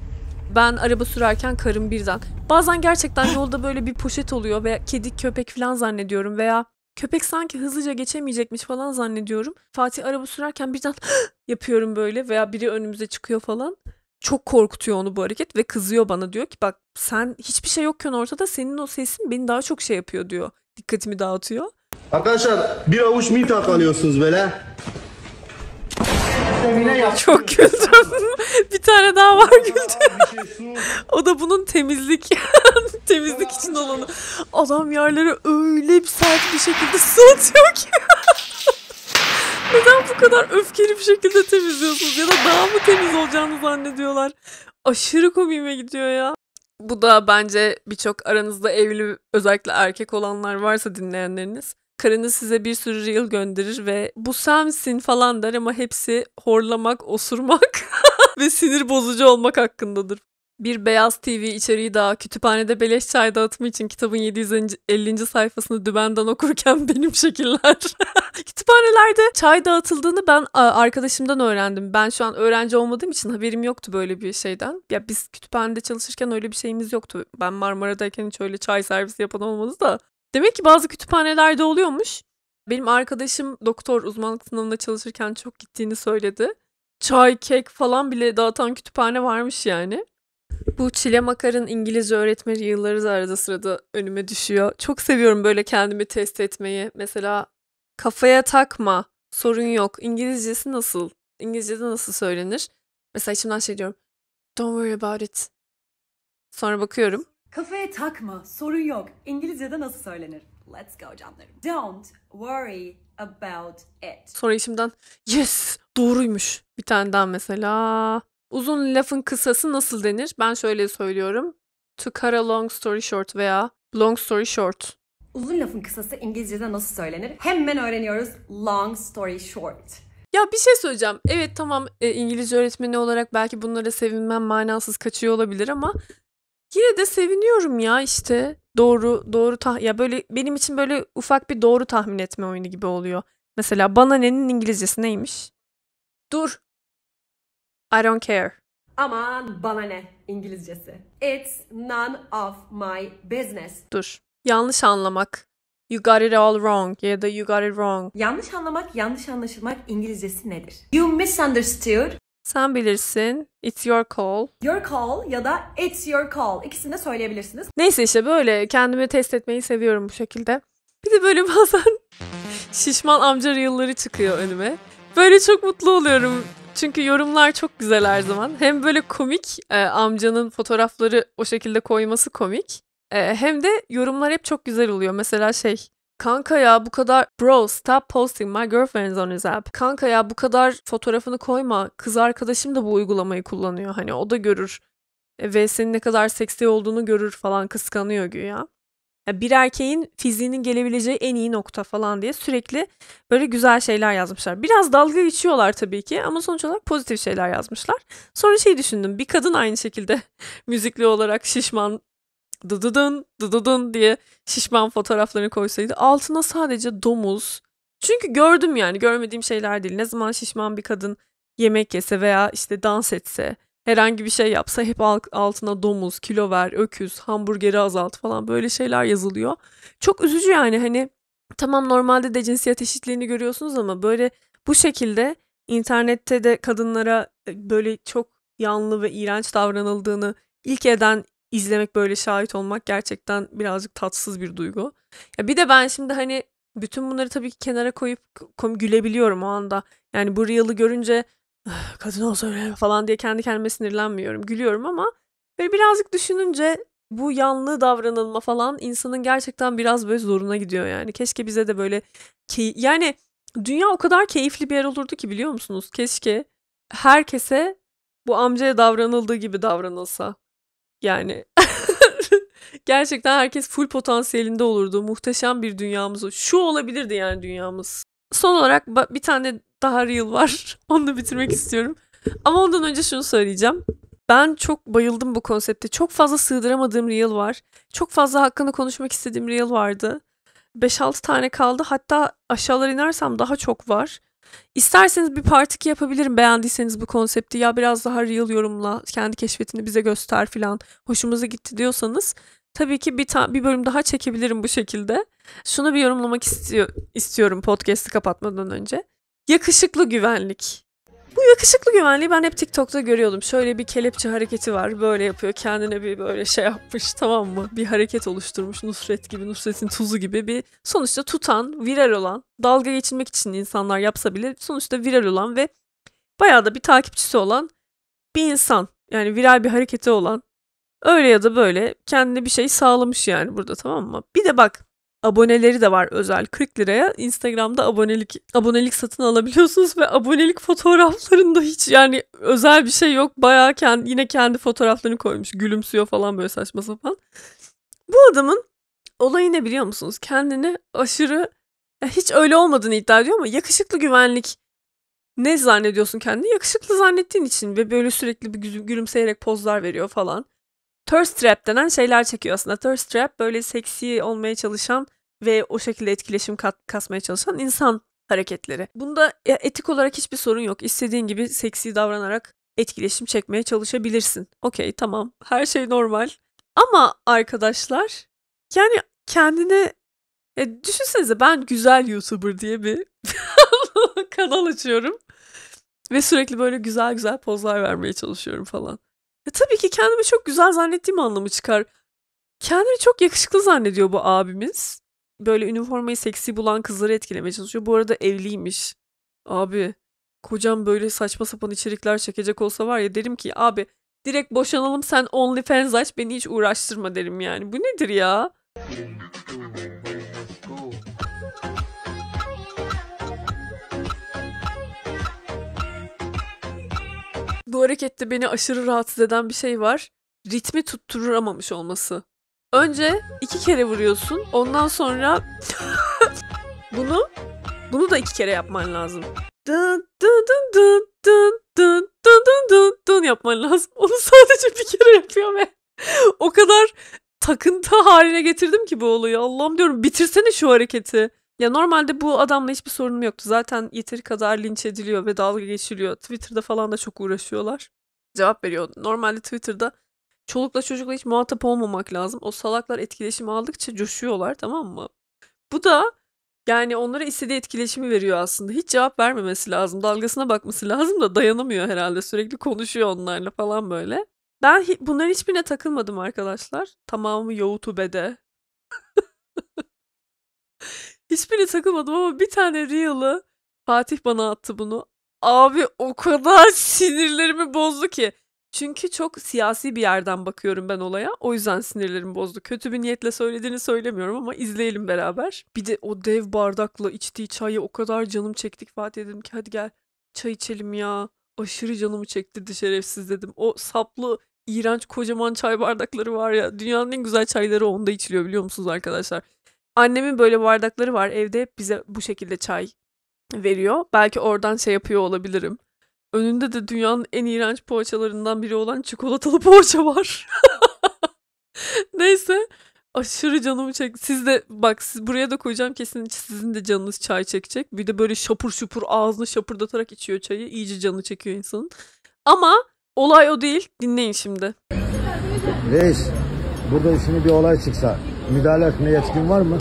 Ben araba sürerken karım birden. Bazen gerçekten yolda böyle bir poşet oluyor ve kedi köpek falan zannediyorum veya köpek sanki hızlıca geçemeyecekmiş falan zannediyorum. Fatih araba sürerken birden <gasps> yapıyorum böyle veya biri önümüze çıkıyor falan. Çok korkutuyor onu bu hareket ve kızıyor bana diyor ki bak sen hiçbir şey yokken ortada senin o sesin beni daha çok şey yapıyor diyor. Dikkatimi dağıtıyor. Arkadaşlar bir avuç mi takanıyorsunuz böyle. Çok güldüm. <laughs> bir tane daha var güldüm. o da bunun temizlik <laughs> temizlik için olanı. Adam yerlere öyle bir sert bir şekilde su atıyor ki. <laughs> Neden bu kadar öfkeli bir şekilde temizliyorsunuz? Ya da daha mı temiz olacağını zannediyorlar? Aşırı komiğime gidiyor ya. Bu da bence birçok aranızda evli özellikle erkek olanlar varsa dinleyenleriniz Karınız size bir sürü reel gönderir ve bu sensin falan der ama hepsi horlamak, osurmak <laughs> ve sinir bozucu olmak hakkındadır. Bir beyaz TV içeriği daha kütüphanede beleş çay dağıtımı için kitabın 750. sayfasını dümenden okurken <laughs> benim şekiller. <laughs> Kütüphanelerde çay dağıtıldığını ben arkadaşımdan öğrendim. Ben şu an öğrenci olmadığım için haberim yoktu böyle bir şeyden. Ya biz kütüphanede çalışırken öyle bir şeyimiz yoktu. Ben Marmara'dayken hiç öyle çay servisi yapan olmadı da. Demek ki bazı kütüphanelerde oluyormuş. Benim arkadaşım doktor uzmanlık sınavında çalışırken çok gittiğini söyledi. Çay, kek falan bile dağıtan kütüphane varmış yani. Bu Çile Makar'ın İngilizce öğretmeni yılları da arada sırada önüme düşüyor. Çok seviyorum böyle kendimi test etmeyi. Mesela kafaya takma, sorun yok. İngilizcesi nasıl? İngilizce'de nasıl söylenir? Mesela içimden şey diyorum. Don't worry about it. Sonra bakıyorum. Kafaya takma, sorun yok. İngilizce'de nasıl söylenir? Let's go canlarım. Don't worry about it. Sonra şimdiden yes doğruymuş. Bir tane daha mesela. Uzun lafın kısası nasıl denir? Ben şöyle söylüyorum. To cut a long story short veya long story short. Uzun lafın kısası İngilizce'de nasıl söylenir? Hemen öğreniyoruz. Long story short. Ya bir şey söyleyeceğim. Evet tamam e, İngilizce öğretmeni olarak belki bunlara sevinmem manasız kaçıyor olabilir ama Yine de seviniyorum ya işte. Doğru doğru tah ya böyle benim için böyle ufak bir doğru tahmin etme oyunu gibi oluyor. Mesela bana ne'nin İngilizcesi neymiş? Dur. I don't care. Aman bana ne İngilizcesi. It's none of my business. Dur. Yanlış anlamak. You got it all wrong ya da you got it wrong. Yanlış anlamak, yanlış anlaşılmak İngilizcesi nedir? You misunderstood sen bilirsin. It's your call. Your call ya da it's your call. İkisini de söyleyebilirsiniz. Neyse işte böyle kendimi test etmeyi seviyorum bu şekilde. Bir de böyle <laughs> bazen şişman amca reel'ları çıkıyor önüme. Böyle çok mutlu oluyorum. Çünkü yorumlar çok güzel her zaman. Hem böyle komik e, amcanın fotoğrafları o şekilde koyması komik. E, hem de yorumlar hep çok güzel oluyor. Mesela şey Kanka ya bu kadar bro stop posting my girlfriend's on his app. Kanka ya bu kadar fotoğrafını koyma. Kız arkadaşım da bu uygulamayı kullanıyor. Hani o da görür. E, ve senin ne kadar seksi olduğunu görür falan kıskanıyor güya. Ya bir erkeğin fiziğinin gelebileceği en iyi nokta falan diye sürekli böyle güzel şeyler yazmışlar. Biraz dalga geçiyorlar tabii ki ama sonuç olarak pozitif şeyler yazmışlar. Sonra şey düşündüm bir kadın aynı şekilde <laughs> müzikli olarak şişman dıdıdın dıdıdın diye şişman fotoğraflarını koysaydı altına sadece domuz. Çünkü gördüm yani görmediğim şeyler değil. Ne zaman şişman bir kadın yemek yese veya işte dans etse herhangi bir şey yapsa hep altına domuz, kilo ver, öküz, hamburgeri azalt falan böyle şeyler yazılıyor. Çok üzücü yani hani tamam normalde de cinsiyet eşitliğini görüyorsunuz ama böyle bu şekilde internette de kadınlara e, böyle çok yanlı ve iğrenç davranıldığını ilk eden izlemek böyle şahit olmak gerçekten birazcık tatsız bir duygu. Ya bir de ben şimdi hani bütün bunları tabii ki kenara koyup kom gülebiliyorum o anda. Yani bu real'ı görünce kadın olsa öyle falan diye kendi kendime sinirlenmiyorum. Gülüyorum ama böyle birazcık düşününce bu yanlı davranılma falan insanın gerçekten biraz böyle zoruna gidiyor yani. Keşke bize de böyle key yani dünya o kadar keyifli bir yer olurdu ki biliyor musunuz? Keşke herkese bu amcaya davranıldığı gibi davranılsa. Yani <laughs> gerçekten herkes full potansiyelinde olurdu. Muhteşem bir dünyamız. Şu olabilirdi yani dünyamız. Son olarak bir tane daha reel var. <laughs> Onu da bitirmek istiyorum. Ama ondan önce şunu söyleyeceğim. Ben çok bayıldım bu konsepte. Çok fazla sığdıramadığım reel var. Çok fazla hakkında konuşmak istediğim reel vardı. 5-6 tane kaldı. Hatta aşağılara inersem daha çok var. İsterseniz bir parti yapabilirim beğendiyseniz bu konsepti ya biraz daha real yorumla kendi keşfetini bize göster filan hoşumuza gitti diyorsanız tabii ki bir, ta- bir bölüm daha çekebilirim bu şekilde. Şunu bir yorumlamak istiyor istiyorum podcast'i kapatmadan önce. Yakışıklı güvenlik. Bu yakışıklı güvenliği ben hep TikTok'ta görüyordum. Şöyle bir kelepçe hareketi var. Böyle yapıyor. Kendine bir böyle şey yapmış tamam mı? Bir hareket oluşturmuş. Nusret gibi, Nusret'in tuzu gibi bir sonuçta tutan, viral olan, dalga geçirmek için insanlar yapsa bile sonuçta viral olan ve bayağı da bir takipçisi olan bir insan. Yani viral bir hareketi olan. Öyle ya da böyle kendine bir şey sağlamış yani burada tamam mı? Bir de bak aboneleri de var özel 40 liraya. Instagram'da abonelik abonelik satın alabiliyorsunuz ve abonelik fotoğraflarında hiç yani özel bir şey yok. Bayağı kendi, yine kendi fotoğraflarını koymuş. Gülümsüyor falan böyle saçma sapan. Bu adamın olayı ne biliyor musunuz? Kendini aşırı hiç öyle olmadığını iddia ediyor ama yakışıklı güvenlik ne zannediyorsun kendini? Yakışıklı zannettiğin için ve böyle sürekli bir gülümseyerek pozlar veriyor falan thirst trap denen şeyler çekiyor aslında. Thirst trap böyle seksi olmaya çalışan ve o şekilde etkileşim kat, kasmaya çalışan insan hareketleri. Bunda etik olarak hiçbir sorun yok. İstediğin gibi seksi davranarak etkileşim çekmeye çalışabilirsin. Okey tamam her şey normal. Ama arkadaşlar yani kendine e, düşünsenize ben güzel YouTuber diye bir <laughs> kanal açıyorum. Ve sürekli böyle güzel güzel pozlar vermeye çalışıyorum falan. Ya e, tabii ki kendimi çok güzel zannettiğim anlamı çıkar. Kendini çok yakışıklı zannediyor bu abimiz. Böyle üniformayı seksi bulan kızları etkilemeye çalışıyor. Bu arada evliymiş. Abi kocam böyle saçma sapan içerikler çekecek olsa var ya derim ki abi direkt boşanalım sen OnlyFans aç beni hiç uğraştırma derim yani. Bu nedir ya? bu harekette beni aşırı rahatsız eden bir şey var. Ritmi tutturamamış olması. Önce iki kere vuruyorsun. Ondan sonra <laughs> bunu bunu da iki kere yapman lazım. Dın dın dın dın dın dın dın dın dın dın yapman lazım. <laughs> Onu sadece bir kere yapıyor ve o kadar takıntı haline getirdim ki bu olayı. Allah'ım diyorum bitirsene şu hareketi. Ya normalde bu adamla hiçbir sorunum yoktu. Zaten yeteri kadar linç ediliyor ve dalga geçiliyor. Twitter'da falan da çok uğraşıyorlar. Cevap veriyor. Normalde Twitter'da çolukla çocukla hiç muhatap olmamak lazım. O salaklar etkileşim aldıkça coşuyorlar tamam mı? Bu da yani onlara istediği etkileşimi veriyor aslında. Hiç cevap vermemesi lazım. Dalgasına bakması lazım da dayanamıyor herhalde. Sürekli konuşuyor onlarla falan böyle. Ben hi- bunların hiçbirine takılmadım arkadaşlar. Tamamı yoğutubede. <laughs> Hiçbirine takılmadım ama bir tane Reel'ı Fatih bana attı bunu. Abi o kadar <laughs> sinirlerimi bozdu ki. Çünkü çok siyasi bir yerden bakıyorum ben olaya. O yüzden sinirlerim bozdu. Kötü bir niyetle söylediğini söylemiyorum ama izleyelim beraber. Bir de o dev bardakla içtiği çayı o kadar canım çektik Fatih dedim ki hadi gel çay içelim ya. Aşırı canımı çektirdi şerefsiz dedim. O saplı iğrenç kocaman çay bardakları var ya. Dünyanın en güzel çayları onda içiliyor biliyor musunuz arkadaşlar? Annemin böyle bardakları var evde hep bize bu şekilde çay veriyor. Belki oradan şey yapıyor olabilirim. Önünde de dünyanın en iğrenç poğaçalarından biri olan çikolatalı <laughs> poğaça var. <laughs> Neyse aşırı canımı çek. Siz de bak siz, buraya da koyacağım kesin sizin de canınız çay çekecek. Bir de böyle şapur şupur ağzını şapırdatarak içiyor çayı. İyice canı çekiyor insanın. Ama olay o değil. Dinleyin şimdi. Reis burada şimdi bir olay çıksa müdahale etme yetkin var mı?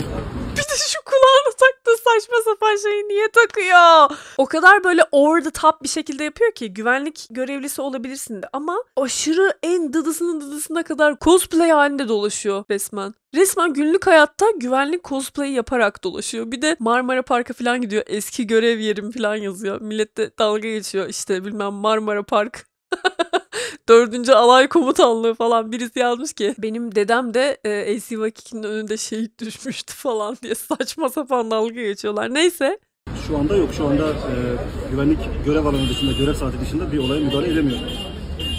Bir de şu kulağına taktığı saçma sapan şeyi niye takıyor? O kadar böyle over the top bir şekilde yapıyor ki güvenlik görevlisi olabilirsin de ama aşırı en dıdısının dıdısına kadar cosplay halinde dolaşıyor resmen. Resmen günlük hayatta güvenlik cosplay yaparak dolaşıyor. Bir de Marmara Park'a falan gidiyor. Eski görev yerim falan yazıyor. Millet de dalga geçiyor işte bilmem Marmara Park. <laughs> dördüncü alay komutanlığı falan birisi yazmış ki benim dedem de e, AC Vakik'in önünde şehit düşmüştü <laughs> falan diye saçma sapan dalga geçiyorlar. Neyse. Şu anda yok. Şu anda e, güvenlik görev alanı dışında, görev saati dışında bir olaya müdahale edemiyor.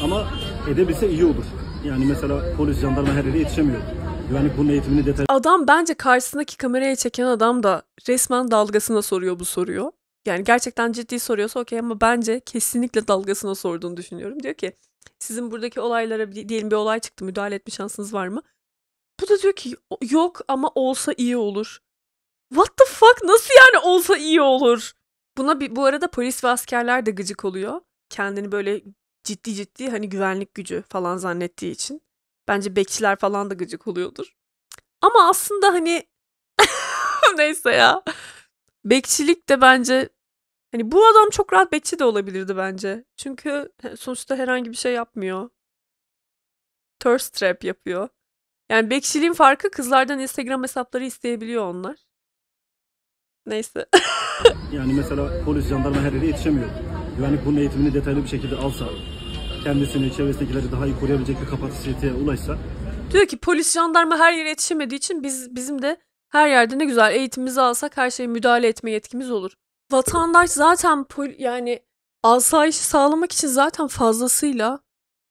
Ama edebilse iyi olur. Yani mesela polis, jandarma her yere yetişemiyor. Güvenlik bunun eğitimini detaylı... Adam bence karşısındaki kameraya çeken adam da resmen dalgasına soruyor bu soruyor. Yani gerçekten ciddi soruyorsa okey ama bence kesinlikle dalgasına sorduğunu düşünüyorum. Diyor ki sizin buradaki olaylara diyelim bir olay çıktı müdahale etme şansınız var mı? Bu da diyor ki yok ama olsa iyi olur. What the fuck nasıl yani olsa iyi olur? Buna bir, bu arada polis ve askerler de gıcık oluyor. Kendini böyle ciddi ciddi hani güvenlik gücü falan zannettiği için. Bence bekçiler falan da gıcık oluyordur. Ama aslında hani <laughs> neyse ya. Bekçilik de bence Hani bu adam çok rahat bekçi de olabilirdi bence. Çünkü sonuçta herhangi bir şey yapmıyor. Thirst trap yapıyor. Yani bekçiliğin farkı kızlardan Instagram hesapları isteyebiliyor onlar. Neyse. <laughs> yani mesela polis jandarma her yere yetişemiyor. Güvenlik bunun eğitimini detaylı bir şekilde alsa, kendisini, çevresindekileri daha iyi koruyabilecek bir kapasiteye ulaşsa. Diyor ki polis jandarma her yere yetişemediği için biz bizim de her yerde ne güzel eğitimimizi alsak her şeye müdahale etme yetkimiz olur vatandaş zaten pol yani asayişi sağlamak için zaten fazlasıyla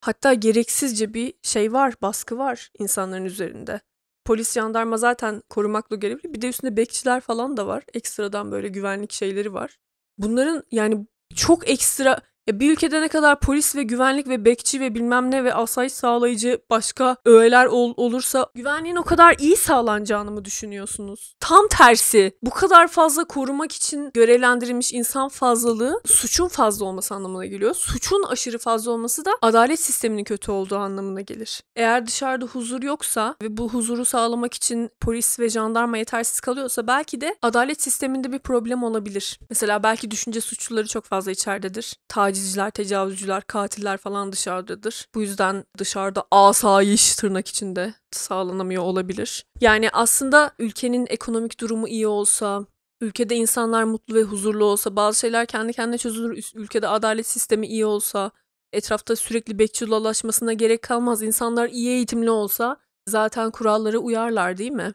hatta gereksizce bir şey var, baskı var insanların üzerinde. Polis, jandarma zaten korumakla görevli. Bir de üstünde bekçiler falan da var. Ekstradan böyle güvenlik şeyleri var. Bunların yani çok ekstra ya bir ülkede ne kadar polis ve güvenlik ve bekçi ve bilmem ne ve asayiş sağlayıcı başka öğeler ol- olursa güvenliğin o kadar iyi sağlanacağını mı düşünüyorsunuz? Tam tersi. Bu kadar fazla korumak için görevlendirilmiş insan fazlalığı suçun fazla olması anlamına geliyor. Suçun aşırı fazla olması da adalet sisteminin kötü olduğu anlamına gelir. Eğer dışarıda huzur yoksa ve bu huzuru sağlamak için polis ve jandarma yetersiz kalıyorsa belki de adalet sisteminde bir problem olabilir. Mesela belki düşünce suçluları çok fazla içeridedir. Taciz tacizciler, tecavüzcüler, katiller falan dışarıdadır. Bu yüzden dışarıda asayiş tırnak içinde sağlanamıyor olabilir. Yani aslında ülkenin ekonomik durumu iyi olsa, ülkede insanlar mutlu ve huzurlu olsa, bazı şeyler kendi kendine çözülür, ülkede adalet sistemi iyi olsa, etrafta sürekli bekçilalaşmasına gerek kalmaz. İnsanlar iyi eğitimli olsa zaten kurallara uyarlar değil mi?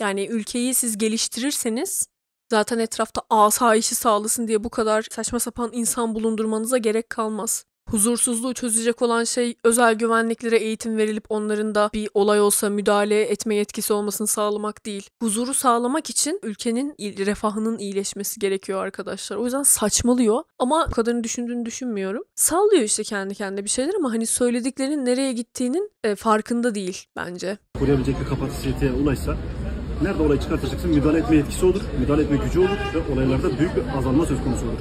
Yani ülkeyi siz geliştirirseniz Zaten etrafta asayişi sağlasın diye bu kadar saçma sapan insan bulundurmanıza gerek kalmaz. Huzursuzluğu çözecek olan şey özel güvenliklere eğitim verilip onların da bir olay olsa müdahale etme yetkisi olmasını sağlamak değil. Huzuru sağlamak için ülkenin refahının iyileşmesi gerekiyor arkadaşlar. O yüzden saçmalıyor ama bu kadarını düşündüğünü düşünmüyorum. Sallıyor işte kendi kendine bir şeyler ama hani söylediklerinin nereye gittiğinin e, farkında değil bence. Koruyabilecek bir kapasiteye ulaşsa nerede olayı çıkarsa müdahale etme yetkisi olur, müdahale etme gücü olur ve olaylarda büyük bir azalma söz konusu olur.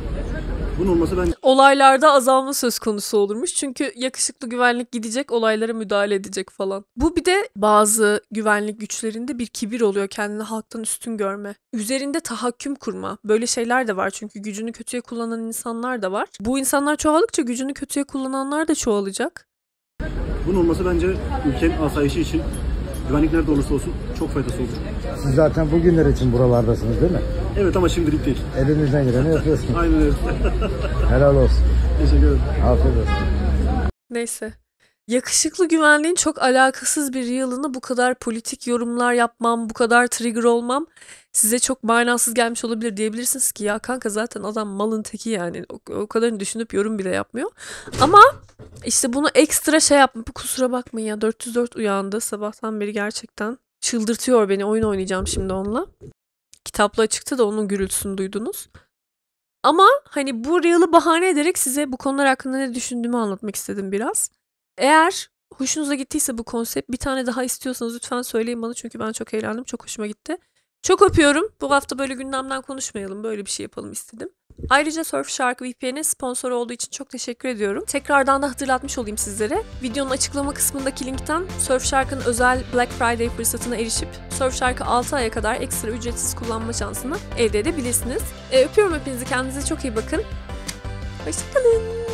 Bunun olması ben. Olaylarda azalma söz konusu olurmuş. Çünkü yakışıklı güvenlik gidecek olaylara müdahale edecek falan. Bu bir de bazı güvenlik güçlerinde bir kibir oluyor. Kendini halktan üstün görme. Üzerinde tahakküm kurma. Böyle şeyler de var çünkü gücünü kötüye kullanan insanlar da var. Bu insanlar çoğaldıkça gücünü kötüye kullananlar da çoğalacak. Bunun olması bence ülkenin asayişi için güvenlik nerede olursa olsun çok faydası olur. Siz zaten bugünler için buralardasınız değil mi? Evet ama şimdilik değil. Elinizden geleni yapıyorsunuz. <laughs> Aynen öyle. Helal olsun. Teşekkür ederim. Afiyet olsun. Neyse Yakışıklı güvenliğin çok alakasız bir yılını bu kadar politik yorumlar yapmam, bu kadar trigger olmam size çok manasız gelmiş olabilir diyebilirsiniz ki ya kanka zaten adam malın teki yani o, o kadarını düşünüp yorum bile yapmıyor. Ama işte bunu ekstra şey yapma kusura bakmayın ya 404 uyandı sabahtan beri gerçekten çıldırtıyor beni oyun oynayacağım şimdi onunla. Kitapla çıktı da onun gürültüsünü duydunuz. Ama hani bu real'ı bahane ederek size bu konular hakkında ne düşündüğümü anlatmak istedim biraz. Eğer hoşunuza gittiyse bu konsept bir tane daha istiyorsanız lütfen söyleyin bana çünkü ben çok eğlendim. Çok hoşuma gitti. Çok öpüyorum. Bu hafta böyle gündemden konuşmayalım. Böyle bir şey yapalım istedim. Ayrıca Surfshark VPN'in sponsor olduğu için çok teşekkür ediyorum. Tekrardan da hatırlatmış olayım sizlere. Videonun açıklama kısmındaki linkten Surfshark'ın özel Black Friday fırsatına erişip Surfshark'ı 6 aya kadar ekstra ücretsiz kullanma şansını elde edebilirsiniz. E, öpüyorum hepinizi. Kendinize çok iyi bakın. Hoşçakalın.